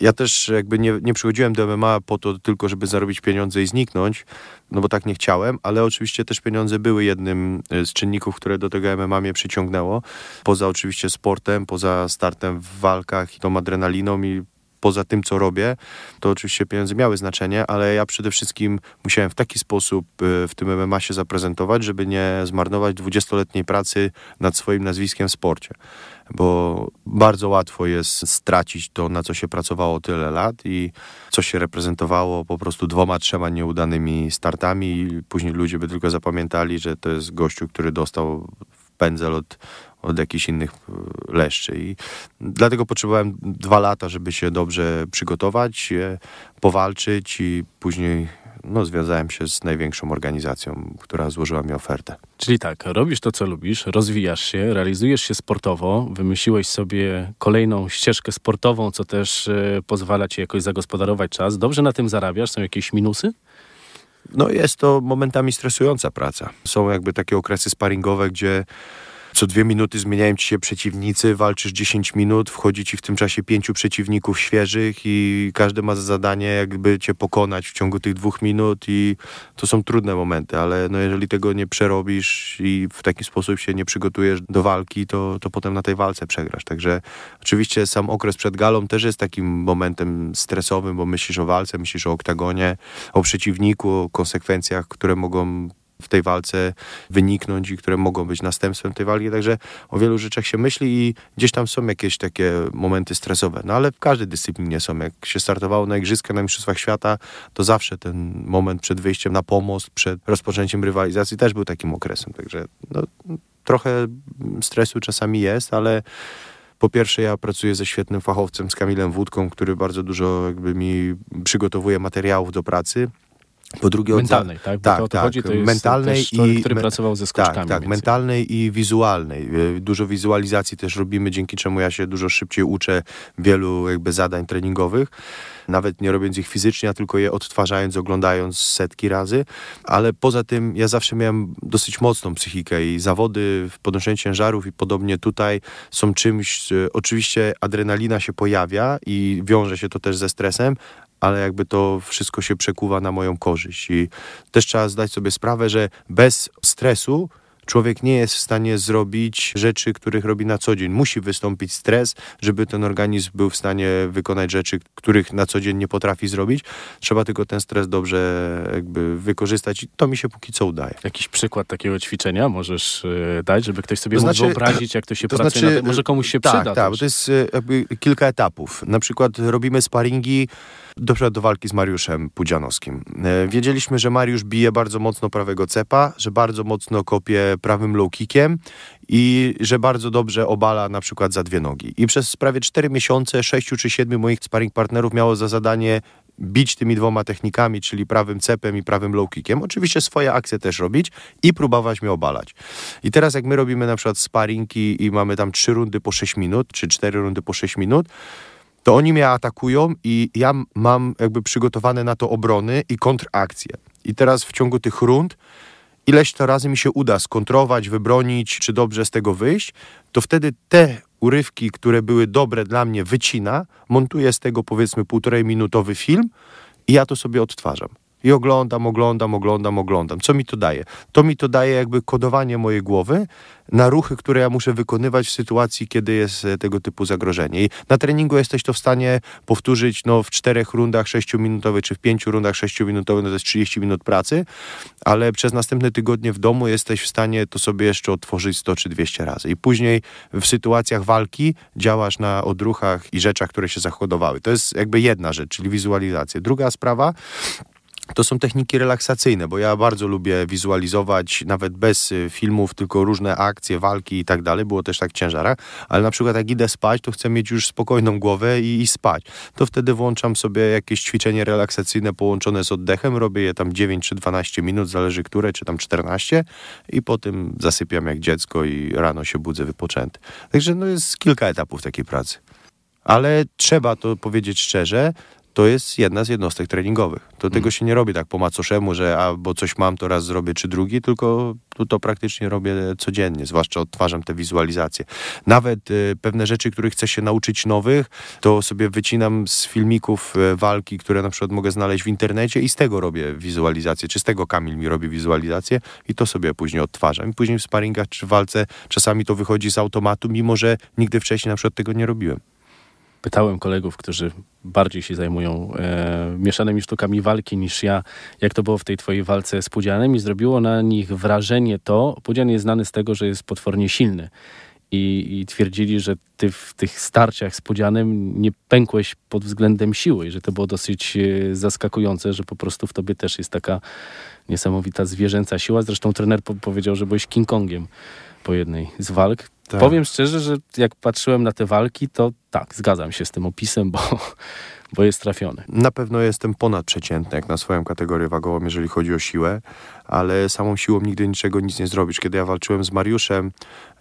Ja też jakby nie, nie przychodziłem do MMA po to tylko, żeby zarobić pieniądze i zniknąć, no bo tak nie chciałem, ale oczywiście też pieniądze były jednym e, z czynników, które do tego MMA mnie przyciągnęło. Poza oczywiście sportem, poza startem w walkach i tą adrenaliną i poza tym, co robię, to oczywiście pieniądze miały znaczenie, ale ja przede wszystkim musiałem w taki sposób y, w tym MMA się zaprezentować, żeby nie zmarnować 20-letniej pracy nad swoim nazwiskiem w sporcie. Bo bardzo łatwo jest stracić to, na co się pracowało tyle lat i co się reprezentowało po prostu dwoma, trzema nieudanymi startami i później ludzie by tylko zapamiętali, że to jest gościu, który dostał pędzel od od jakichś innych e, leszczy. I dlatego potrzebowałem dwa lata, żeby się dobrze przygotować, e, powalczyć i później no, związałem się z największą organizacją, która złożyła mi ofertę. Czyli tak, robisz to, co lubisz, rozwijasz się, realizujesz się sportowo, wymyśliłeś sobie kolejną ścieżkę sportową, co też y, pozwala ci jakoś zagospodarować czas. Dobrze na tym zarabiasz? Są jakieś minusy? No jest to momentami stresująca praca. Są jakby takie okresy sparingowe, gdzie co dwie minuty zmieniają ci się przeciwnicy, walczysz 10 minut, wchodzi ci w tym czasie pięciu przeciwników świeżych i każdy ma za zadanie jakby cię pokonać w ciągu tych dwóch minut i to są trudne momenty, ale no jeżeli tego nie przerobisz i w taki sposób się nie przygotujesz do walki, to, to potem na tej walce przegrasz. Także oczywiście sam okres przed galą też jest takim momentem stresowym, bo myślisz o walce, myślisz o oktagonie, o przeciwniku, o konsekwencjach, które mogą w tej walce wyniknąć i które mogą być następstwem tej walki. Także o wielu rzeczach się myśli i gdzieś tam są jakieś takie momenty stresowe. No ale w każdej dyscyplinie są. Jak się startowało na Igrzyska, na Mistrzostwach Świata, to zawsze ten moment przed wyjściem na pomost, przed rozpoczęciem rywalizacji też był takim okresem. Także no, trochę stresu czasami jest, ale po pierwsze, ja pracuję ze świetnym fachowcem, z Kamilem Wódką, który bardzo dużo jakby mi przygotowuje materiałów do pracy. Po drugie, mentalnej, tak? Bo tak, to, o tak, to tak. chodzi, to jest mentalnej człowiek, i... który pracował ze tak, skoczkami. Tak, tak, mentalnej i wizualnej. E, dużo wizualizacji też robimy, dzięki czemu ja się dużo szybciej uczę wielu jakby zadań treningowych, nawet nie robiąc ich fizycznie, a tylko je odtwarzając, oglądając setki razy, ale poza tym ja zawsze miałem dosyć mocną psychikę i zawody w podnoszeniu ciężarów i podobnie tutaj są czymś, e, oczywiście adrenalina się pojawia i wiąże się to też ze stresem, ale jakby to wszystko się przekuwa na moją korzyść. I też trzeba zdać sobie sprawę, że bez stresu człowiek nie jest w stanie zrobić rzeczy, których robi na co dzień. Musi wystąpić stres, żeby ten organizm był w stanie wykonać rzeczy, których na co dzień nie potrafi zrobić. Trzeba tylko ten stres dobrze jakby wykorzystać i to mi się póki co udaje. Jakiś przykład takiego ćwiczenia możesz e, dać, żeby ktoś sobie to mógł znaczy- wyobrazić, jak to się to pracuje? Znaczy, może komuś się tak, przyda. Tak, bo to jest e, jakby kilka etapów. Na przykład robimy sparingi do przykład do walki z Mariuszem Pudzianowskim. E, wiedzieliśmy, że Mariusz bije bardzo mocno prawego cepa, że bardzo mocno kopie prawym low kickiem i że bardzo dobrze obala na przykład za dwie nogi. I przez prawie 4 miesiące 6 czy 7 moich sparring partnerów miało za zadanie bić tymi dwoma technikami, czyli prawym cepem i prawym low kickiem. Oczywiście swoje akcje też robić i próbować mnie obalać. I teraz jak my robimy na przykład sparingi i mamy tam 3 rundy po 6 minut, czy 4 rundy po 6 minut, to oni mnie atakują i ja mam jakby przygotowane na to obrony i kontrakcje. I teraz w ciągu tych rund ileś to razy mi się uda skontrować, wybronić, czy dobrze z tego wyjść, to wtedy te urywki, które były dobre dla mnie, wycina, montuję z tego powiedzmy półtorej minutowy film i ja to sobie odtwarzam. I oglądam, oglądam, oglądam, oglądam. Co mi to daje? To mi to daje jakby kodowanie mojej głowy na ruchy, które ja muszę wykonywać w sytuacji, kiedy jest e, tego typu zagrożenie. I na treningu jesteś to w stanie powtórzyć no, w czterech rundach sześciominutowych, czy w pięciu rundach sześciominutowych, no to jest 30 minut pracy, ale przez następne tygodnie w domu jesteś w stanie to sobie jeszcze otworzyć 100 czy 200 razy. I później w sytuacjach walki działasz na odruchach i rzeczach, które się zachodowały. To jest jakby jedna rzecz, czyli wizualizacja. Druga sprawa, to są techniki relaksacyjne, bo ja bardzo lubię wizualizować nawet bez y, filmów, tylko różne akcje, walki i tak dalej. Było też tak w ale na przykład jak idę spać, to chcę mieć już spokojną głowę i, i, spać. To wtedy włączam sobie jakieś ćwiczenie relaksacyjne połączone z oddechem, robię je tam 9 czy 12 minut, zależy które, czy tam 14 i po tym zasypiam jak dziecko i rano się budzę wypoczęty. Także no jest kilka etapów takiej pracy. Ale trzeba to powiedzieć szczerze, to jest jedna z jednostek treningowych. Do mm. tego się nie robi tak po macoszemu, że a, bo coś mam, to raz zrobię, czy drugi, tylko to, to praktycznie robię codziennie, zwłaszcza odtwarzam te wizualizacje. Nawet y, pewne rzeczy, których chcę się nauczyć nowych, to sobie wycinam z filmików y, walki, które na przykład mogę znaleźć w internecie i z tego robię wizualizację, czy z tego Kamil mi robi wizualizację i to sobie później odtwarzam. I później w sparingach czy walce czasami to wychodzi z automatu, mimo że nigdy wcześniej na przykład tego nie robiłem pytałem kolegów, którzy bardziej się zajmują e, mieszanymi sztukami walki niż ja, jak to było w tej twojej walce z Pudzianem i zrobiło na nich wrażenie to, Pudzian jest znany z tego, że jest potwornie silny. I, i, twierdzili, że ty w tych starciach z Pudzianem nie pękłeś pod względem siły, że to było dosyć e, zaskakujące, że po prostu w tobie też jest taka niesamowita zwierzęca siła. Zresztą trener po powiedział, że byłeś King Kongiem po jednej z walk. Tak. Powiem szczerze, że jak patrzyłem na te walki, to tak, zgadzam się z tym opisem, bo, bo jest trafiony. Na pewno jestem ponadprzeciętny jak na swoją kategorię wagową, jeżeli chodzi o siłę, ale samą siłą nigdy niczego nic nie zrobisz. Kiedy ja walczyłem z Mariuszem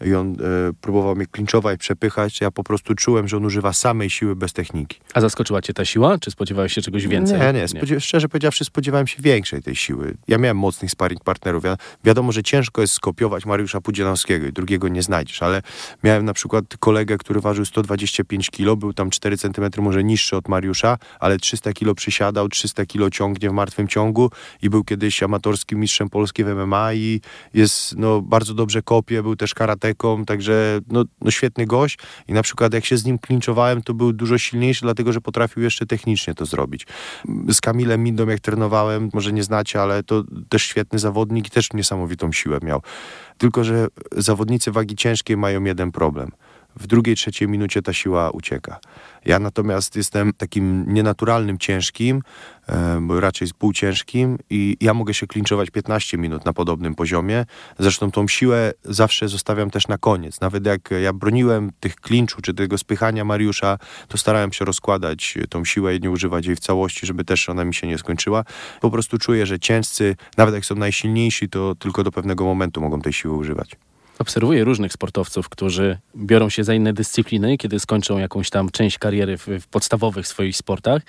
i on e, próbował mnie klinczować, przepychać, ja po prostu czułem, że on używa samej siły bez techniki. A zaskoczyła cię ta siła? Czy spodziewałeś się czegoś więcej? Nie, nie. Spodziew- szczerze powiedziawszy, spodziewałem się większej tej siły. Ja miałem mocnych sparring partnerów. Ja, wiadomo, że ciężko jest skopiować Mariusza Pudzianowskiego i drugiego nie znajdziesz, ale miałem na przykład kolegę, który ważył 125 kg, był tam 4 cm może niższy od Mariusza, ale 300 kg przysiadał, 300 kg ciągnie w martwym ciągu i był kiedyś amatorskim mistrzem mistrzem Polski w MMA i jest, no, bardzo dobrze kopie, był też karateką, także no, no świetny gość i na przykład jak się z nim klinczowałem, to był dużo silniejszy, dlatego, że potrafił jeszcze technicznie to zrobić. Z Kamilem Mindą, jak trenowałem, może nie znacie, ale to też świetny zawodnik i też niesamowitą siłę miał. Tylko, że zawodnicy wagi ciężkiej mają jeden problem – w drugiej, trzeciej minucie ta siła ucieka. Ja natomiast jestem takim nienaturalnym ciężkim, bo raczej półciężkim i ja mogę się klinczować 15 minut na podobnym poziomie. Zresztą tą siłę zawsze zostawiam też na koniec. Nawet jak ja broniłem tych klinczu czy tego spychania Mariusza, to starałem się rozkładać tą siłę i nie używać jej w całości, żeby też ona mi się nie skończyła. Po prostu czuję, że ciężcy, nawet jak są najsilniejsi, to tylko do pewnego momentu mogą tej siły używać obserwuję różnych sportowców, którzy biorą się za inne dyscypliny, kiedy skończą jakąś tam część kariery w, w podstawowych swoich sportach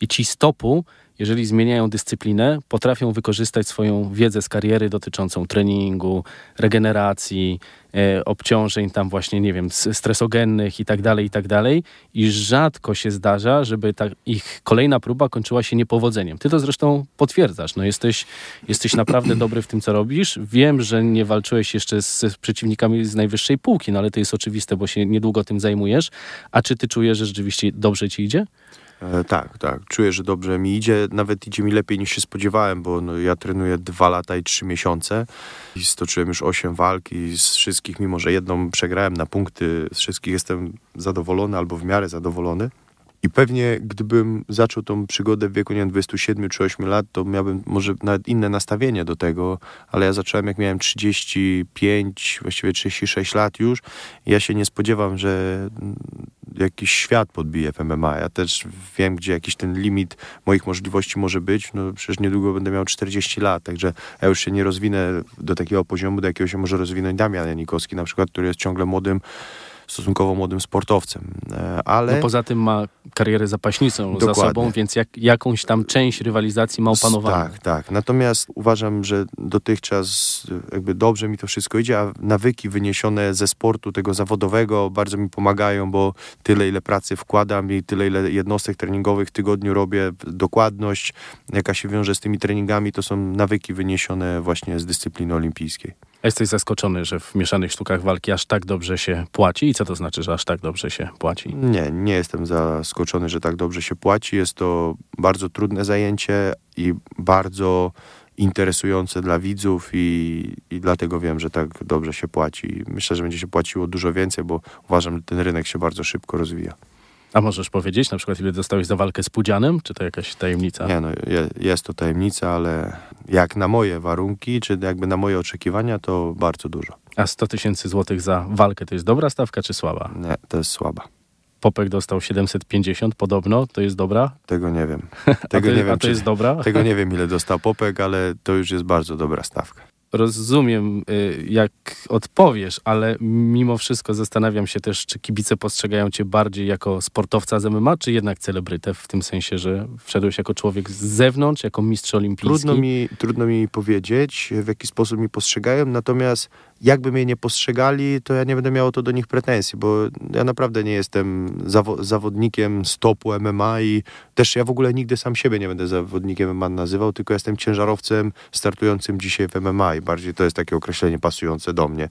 i ci stopu jeżeli zmieniają dyscyplinę, potrafią wykorzystać swoją wiedzę z kariery dotyczącą treningu, regeneracji, e, obciążeń tam właśnie, nie wiem, stresogennych i tak dalej, i tak dalej. I rzadko się zdarza, żeby ta ich kolejna próba kończyła się niepowodzeniem. Ty to zresztą potwierdzasz. No jesteś, jesteś naprawdę dobry w tym, co robisz. Wiem, że nie walczyłeś jeszcze z, z przeciwnikami z najwyższej półki, no ale to jest oczywiste, bo się niedługo tym zajmujesz. A czy ty czujesz, że rzeczywiście dobrze ci idzie? E, tak, tak. Czuję, że dobrze mi idzie. Nawet idzie mi lepiej niż się spodziewałem, bo no, ja trenuję dwa lata i trzy miesiące i stoczyłem już osiem walk i z wszystkich, mimo że jedną przegrałem na punkty, z wszystkich jestem zadowolony albo w miarę zadowolony. I pewnie gdybym zaczął tą przygodę w wieku nie wiem, 27 czy 8 lat, to miałbym może nawet inne nastawienie do tego, ale ja zacząłem jak miałem 35, właściwie 36 lat już. Ja się nie spodziewam, że mm, jakiś świat podbije w MMA. Ja też wiem, gdzie jakiś ten limit moich możliwości może być. No przecież niedługo będę miał 40 lat, także ja już się nie rozwinę do takiego poziomu, do jakiego się może rozwinąć Damian Janikowski na przykład, który jest ciągle młodym stosunkowo młodym sportowcem. E, ale... No poza tym ma karierę zapaśnicą Dokładnie. za sobą, więc jak, jakąś tam część rywalizacji ma opanowaną. Tak, tak. Natomiast uważam, że dotychczas jakby dobrze mi to wszystko idzie, a nawyki wyniesione ze sportu tego zawodowego bardzo mi pomagają, bo tyle ile pracy wkładam i tyle ile jednostek treningowych w tygodniu robię, dokładność jaka się wiąże z tymi treningami, to są nawyki wyniesione właśnie z dyscypliny olimpijskiej. Jesteś zaskoczony, że w mieszanych sztukach walki aż tak dobrze się płaci? I co to znaczy, że aż tak dobrze się płaci? Nie, nie jestem zaskoczony, że tak dobrze się płaci. Jest to bardzo trudne zajęcie i bardzo interesujące dla widzów i, i dlatego wiem, że tak dobrze się płaci. Myślę, że będzie się płaciło dużo więcej, bo uważam, że ten rynek się bardzo szybko rozwija. A możesz powiedzieć na przykład, ile dostałeś za walkę z Pudzianem? Czy to jakaś tajemnica? Nie, no je, jest to tajemnica, ale jak na moje warunki, czy jakby na moje oczekiwania, to bardzo dużo. A 100 tysięcy złotych za walkę to jest dobra stawka, czy słaba? Nie, to jest słaba. Popek dostał 750 podobno, to jest dobra? Tego nie wiem. Tego a to, nie wiem, a to jest czy, dobra? Tego nie wiem, ile dostał Popek, ale to już jest bardzo dobra stawka rozumiem, y, jak odpowiesz, ale mimo wszystko zastanawiam się też, czy kibice postrzegają cię bardziej jako sportowca z MMA, czy jednak celebrytę, w tym sensie, że wszedłeś jako człowiek z zewnątrz, jako mistrz olimpijski? Trudno mi, trudno mi powiedzieć, w jaki sposób mi postrzegają, natomiast jakby mnie nie postrzegali, to ja nie będę miał to do nich pretensji, bo ja naprawdę nie jestem zawo- zawodnikiem stopu MMA i też ja w ogóle nigdy sam siebie nie będę zawodnikiem MMA nazywał, tylko jestem ciężarowcem startującym dzisiaj w MMA i bardziej to jest takie określenie pasujące do mnie.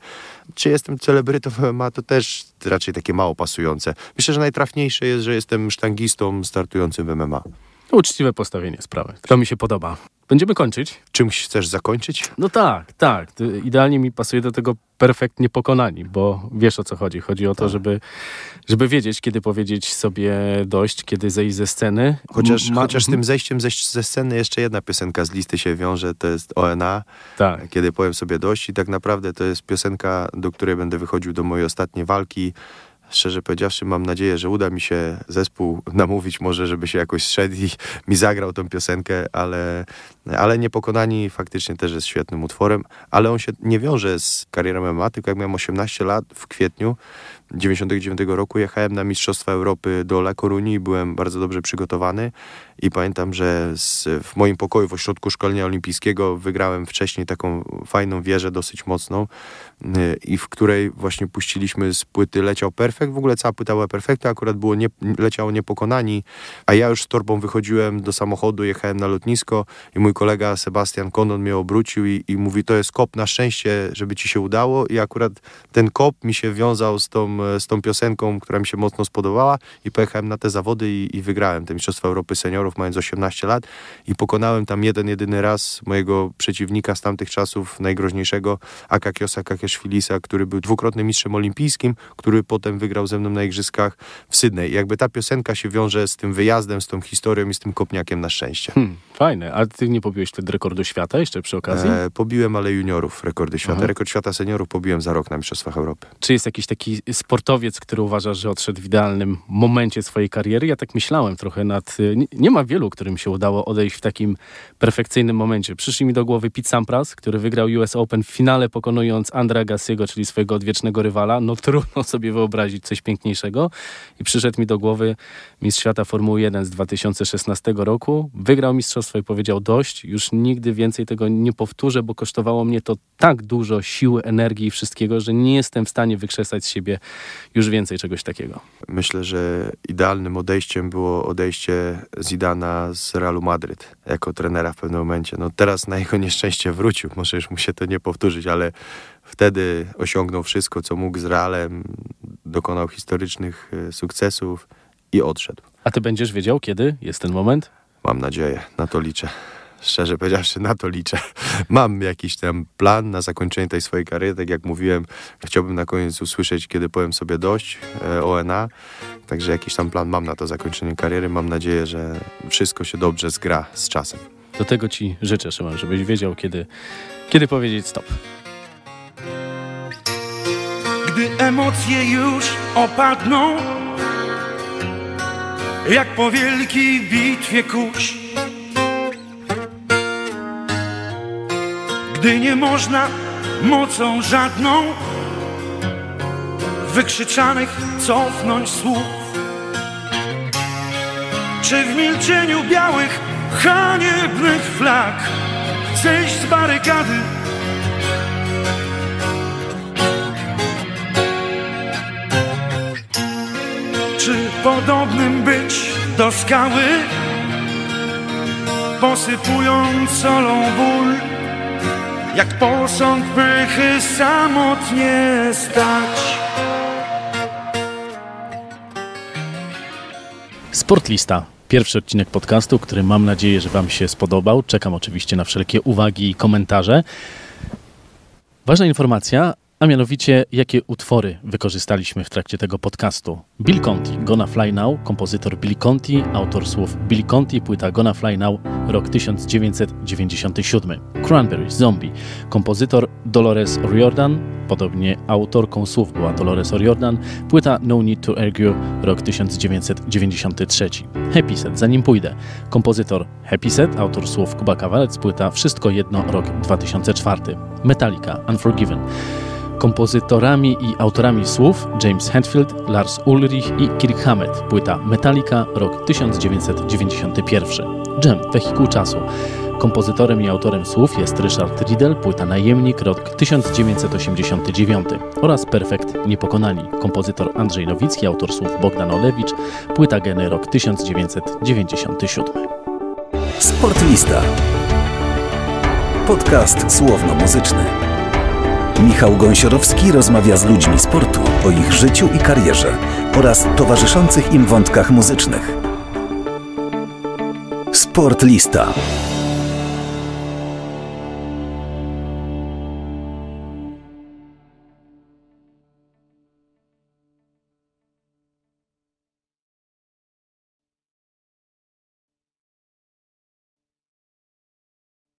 Czy jestem celebrytą w MMA, to też raczej takie mało pasujące. Myślę, że najtrafniejsze jest, że jestem sztangistą startującym w MMA. Uczciwe postawienie sprawy. To mi się podoba. Będziemy kończyć. Czymś chcesz zakończyć? No tak, tak. Idealnie mi pasuje do tego Perfektnie pokonani, bo wiesz o co chodzi. Chodzi o to, tak. żeby, żeby wiedzieć, kiedy powiedzieć sobie dość, kiedy zejść ze sceny. Chociaż, Ma... chociaż z tym mhm. zejściem ze, ze sceny jeszcze jedna piosenka z listy się wiąże, to jest ONA. Tak. Kiedy powiem sobie dość i tak naprawdę to jest piosenka, do której będę wychodził do mojej ostatniej walki szczerze powiedziawszy, mam nadzieję, że uda mi się zespół namówić może, żeby się jakoś zszedł i mi zagrał tą piosenkę, ale, ale Niepokonani faktycznie też jest świetnym utworem, ale on się nie wiąże z karierą MMA, tylko jak miałem 18 lat w kwietniu, 99 roku jechałem na Mistrzostwa Europy do La i byłem bardzo dobrze przygotowany i pamiętam, że z, w moim pokoju w ośrodku szkolenia olimpijskiego wygrałem wcześniej taką fajną wieżę, dosyć mocną y, i w której właśnie puściliśmy z płyty Leciał Perfekt, w ogóle cała płyta była perfekta, akurat było nie, leciało Niepokonani, a ja już z torbą wychodziłem do samochodu, jechałem na lotnisko i mój kolega Sebastian Konon mnie obrócił i, i mówi, to jest kop na szczęście, żeby ci się udało i akurat ten kop mi się wiązał z tą E, z tą piosenką, która mi się mocno spodobała i pojechałem na te zawody i, i wygrałem te Mistrzostwa Europy Seniorów, mając 18 lat i pokonałem tam jeden, jedyny raz mojego przeciwnika z tamtych czasów, najgroźniejszego Akakiosa Kakeszwilisa, który był dwukrotnym mistrzem olimpijskim, który potem wygrał ze mną na igrzyskach w Sydney. I jakby ta piosenka się wiąże z tym wyjazdem, z tą historią i z tym kopniakiem na szczęście. Hmm, fajne. A ty nie pobiłeś wtedy rekordu świata jeszcze przy okazji? E, pobiłem, ale juniorów rekordy świata. Aha. Rekord świata seniorów pobiłem za rok na Mistrzostwach Europy. Czy jest jakiś taki sportowiec, który uważa, że odszedł w idealnym momencie swojej kariery. Ja tak myślałem trochę nad. Y, nie, ma wielu, którym się udało odejść w takim perfekcyjnym momencie. Przyszli mi do głowy Pete Sampras, który wygrał US Open w finale, pokonując Andrea Gassiego, czyli swojego odwiecznego rywala. No trudno sobie wyobrazić coś piękniejszego. I przyszedł mi do głowy mistrz świata Formuły 1 z 2016 roku. Wygrał mistrzostwo i powiedział dość, już nigdy więcej tego nie powtórzę, bo kosztowało mnie to tak dużo siły, energii i wszystkiego, że nie jestem w stanie wykrzesać z siebie już więcej czegoś takiego. Myślę, że idealnym odejściem było odejście Zidana z Realu Madryt jako trenera w pewnym momencie. No teraz na jego nieszczęście wrócił, może już mu się to nie powtórzyć, ale wtedy osiągnął wszystko, co mógł z Realem, dokonał historycznych y, sukcesów i odszedł. A ty będziesz wiedział, kiedy jest ten moment? Mam nadzieję, na to liczę szczerze powiedziawszy, na to liczę. Mam jakiś tam plan na zakończenie tej swojej kariery. Tak jak mówiłem, chciałbym na koniec usłyszeć, kiedy powiem sobie dość e, ONA. Także jakiś tam plan mam na to zakończenie kariery. Mam nadzieję, że wszystko się dobrze zgra z czasem. Do tego Ci życzę, Szymon, żebyś wiedział, kiedy, kiedy powiedzieć stop. Gdy emocje już opadną, jak po wielkiej bitwie kurz gdy nie można mocą żadną wykrzyczanych cofnąć słów? Czy w milczeniu białych, haniebnych flag zejść z barykady? Czy podobnym być do skały, posypując solą ból? jak posąg pychy samotnie stać. Sportlista. Pierwszy odcinek podcastu, który mam nadzieję, że Wam się spodobał. Czekam oczywiście na wszelkie uwagi i komentarze. Ważna informacja, a mianowicie jakie utwory wykorzystaliśmy w trakcie tego podcastu. Bill Conti, Gonna Fly Now, kompozytor Bill Conti, autor słów Bill Conti, płyta Gonna Fly Now, rok 1997. Cranberry, Zombie, kompozytor Dolores O'Riordan, podobnie autorką słów była Dolores O'Riordan, płyta No Need to Argue, rok 1993. Happy Set, zanim pójdę, kompozytor Happy Set, autor słów Kuba Kawalec, płyta Wszystko Jedno, rok 2004. Metallica, Unforgiven. Kompozytorami i autorami słów James Hetfield, Lars Ulrich i Kirk Hammett. Płyta Metallica, rok 1991. Jam, wehikuł czasu. Kompozytorem i autorem słów jest Richard Riddle, płyta Najemnik, rok 1989 oraz Perfekt Niepokonani, kompozytor Andrzej Nowicki, autor słów Bogdan Olewicz, płyta Geny, rok 1997. Sportlista. Podcast słowno-muzyczny. Michał Gąsiorowski rozmawia z ludźmi sportu o ich życiu i karierze oraz towarzyszących im wątkach muzycznych. Sportlista.